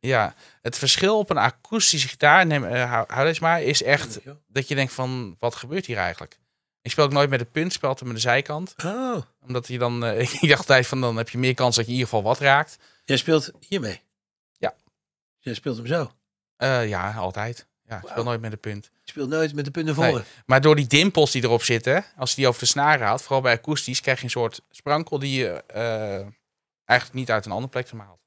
ja, het verschil op een akoestische gitaar, neem, eh, hou, deze maar, is echt dat je denkt van, wat gebeurt hier eigenlijk? Ik speel ook nooit met de punt, speel altijd met de zijkant. Oh. Omdat je dan, eh, <laughs> ik dacht altijd van, dan heb je meer kans dat je in ieder geval wat raakt. Jij speelt hiermee? Ja. Jij speelt hem zo? Eh, ja, altijd. Ja, ik speel nooit met de punt. Je speelt nooit met de punt voor. Maar door die dimpels die erop zitten, als je die over de snaren haalt, vooral bij akoestisch, krijg je een soort sprankel die je eigenlijk niet uit een andere plek gemaakt.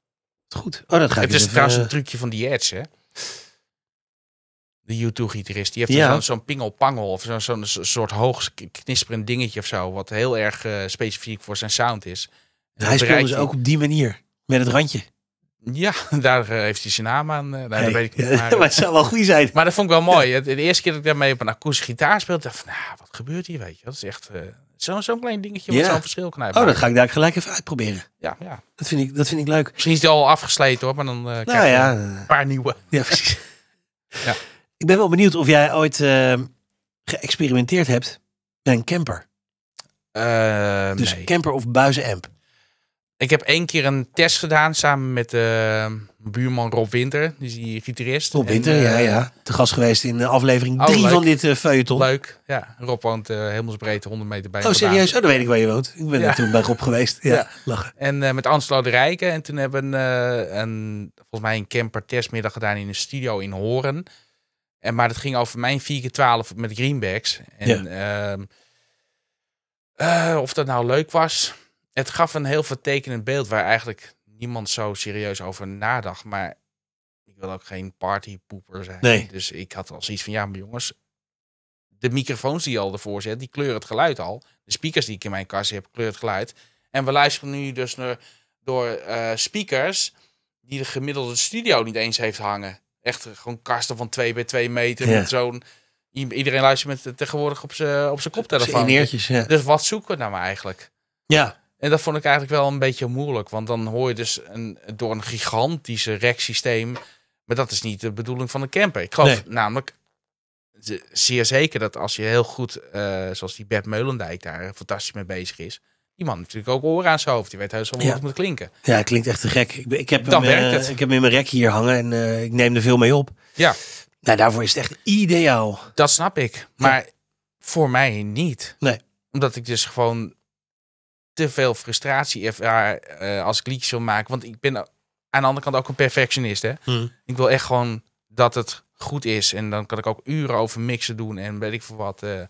Goed. Oh, dat ga ik Het is trouwens een trucje van die Edge, hè? De YouTube-gitarist. Die heeft ja. zo'n pingel-pangel of zo'n soort hoog knisperend dingetje of zo. Wat heel erg eh, specifiek voor zijn sound is. hij speelt dus ook op die manier. Met het randje. Ja, <laughs> daar eh, heeft hij zijn naam aan. Eh, nou, dat weet ik <laughs> maar, maar het zou wel goed zijn. Maar dat vond ik wel mooi. De eerste keer dat ik daarmee op een akoestische gitaar speelde, dacht van, nou, wat gebeurt hier, weet je? Dat is echt... Zo'n zo klein dingetje wat zo'n verschil kan Oh, dat ga ik daar gelijk even uitproberen. Ja, ja. Dat, vind ik, dat vind ik leuk. Misschien is die al afgesleten hoor, maar dan eh, nou krijg je een paar nieuwe. Ja, precies. <laughs> ja. Ik ben wel benieuwd of jij ooit ehm, geëxperimenteerd hebt met een camper. Ehm, dus camper of buizenamp. Ik heb één keer een test gedaan samen met uh, buurman Rob Winter, dus die gitarist. Rob Winter, ja, eh, ja. Te gast geweest in de eh, aflevering 3 van dit uh, Leuk, ja. Rob woont uh, helemaal 100 meter bij. Oh, serieus? Oh, dan weet ik waar je woont. Ik ben ja. toen bij Rob geweest. Ja, ja. lachen. En met Anslo de Rijken. En toen hebben we een, volgens mij een camper testmiddag gedaan in een studio in Horen. En, maar dat ging over mijn 4x12 met greenbacks. En ehm, of dat nou leuk was het gaf een heel vertekenend beeld waar eigenlijk niemand zo serieus over nadacht. Maar ik wil ook geen partypoeper zijn. Dus ik had al zoiets van, ja, maar jongens, de microfoons die je al ervoor zet, die kleuren het geluid al. De speakers die ik in mijn kast heb, kleuren het geluid. En we luisteren nu dus naar, door eh, speakers die de gemiddelde studio niet eens heeft hangen. Echt gewoon kasten van twee bij twee meter met zo'n... Iedereen luistert met, eh, tegenwoordig op zijn op koptelefoon. Dus, ja. dus wat zoeken we nou eigenlijk? Ja, en dat vond ik eigenlijk wel een beetje moeilijk. Want dan hoor je dus een, door een gigantische reksysteem. Maar dat is niet de bedoeling van een camper. Ik geloof namelijk zeer zeker dat als je heel goed, eh, zoals die Bert Meulendijk daar fantastisch mee bezig is. Iemand natuurlijk ook oren aan zijn hoofd. Die weet heus wel hoe ja. het moet klinken. Ja, het klinkt echt te gek. Ik, eh, ik heb, hem, ik heb in mijn rek hier hangen en eh, ik neem er veel mee op. Ja. Nou, daarvoor is het echt ideaal. Dat snap ik. Maar voor mij niet. Nee. Omdat ik dus gewoon te veel frustratie ervaar eh, als ik liedjes wil maken. Want ik ben aan de andere kant ook een perfectionist. Hè? Hmm. Ik wil echt gewoon dat het goed is. En dan kan ik ook uren over mixen doen en weet ik veel wat. Eh.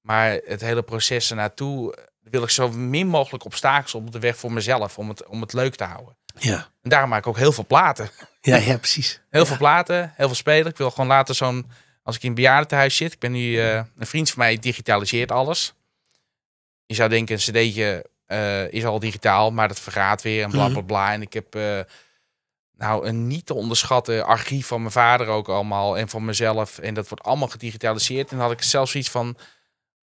maar het hele proces ernaartoe eh, wil ik zo min mogelijk obstakels op de weg voor mezelf. Om het, om het leuk te houden. Ja. En daarom maak ik ook heel veel platen. Ja, ja precies. Heel veel platen, heel veel spelen. Ik wil gewoon later zo'n... Als ik in een bejaardentehuis zit, ik ben nu... een vriend van mij digitaliseert alles. Je zou denken, een cd'tje eh, is al digitaal, maar dat vergaat weer en bla mhm. bla bla. En ik heb eh, nou een niet te onderschatten archief van mijn vader ook allemaal en van mezelf. En dat wordt allemaal gedigitaliseerd. En dan had ik zelfs iets van,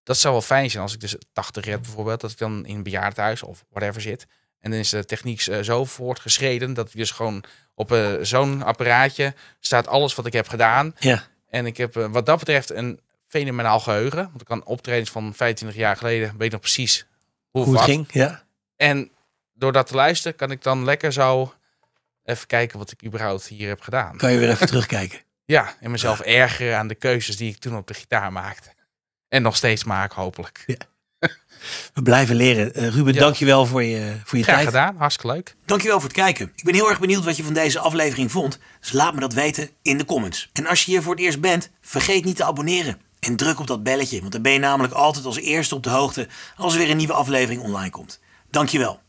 dat zou wel fijn zijn als ik dus 80 red bijvoorbeeld, dat ik dan in een bejaardenhuis of whatever zit. En dan is de techniek eh, zo voortgeschreden dat ik dus gewoon op zo'n apparaatje staat alles wat ik heb gedaan. Ja. En ik heb wat dat betreft een fenomenaal geheugen. Want ik kan optredens van 25 jaar geleden, weet nog precies hoe, het ging. Ja. En door dat te luisteren kan ik dan lekker zo even kijken wat ik überhaupt hier heb gedaan. Kan je weer even terugkijken? Ja, en mezelf ergeren aan de keuzes die ik toen op de gitaar maakte. En nog steeds maak, hopelijk. We blijven leren. Uh, Ruben, ja. dankjewel voor je, voor je Graag tijd. gedaan, hartstikke leuk. Dankjewel voor het kijken. Ik ben heel erg benieuwd wat je van deze aflevering vond. Dus laat me dat weten in de comments. En als je hier voor het eerst bent, vergeet niet te abonneren. En druk op dat belletje, want dan ben je namelijk altijd als eerste op de hoogte als er weer een nieuwe aflevering online komt. Dankjewel.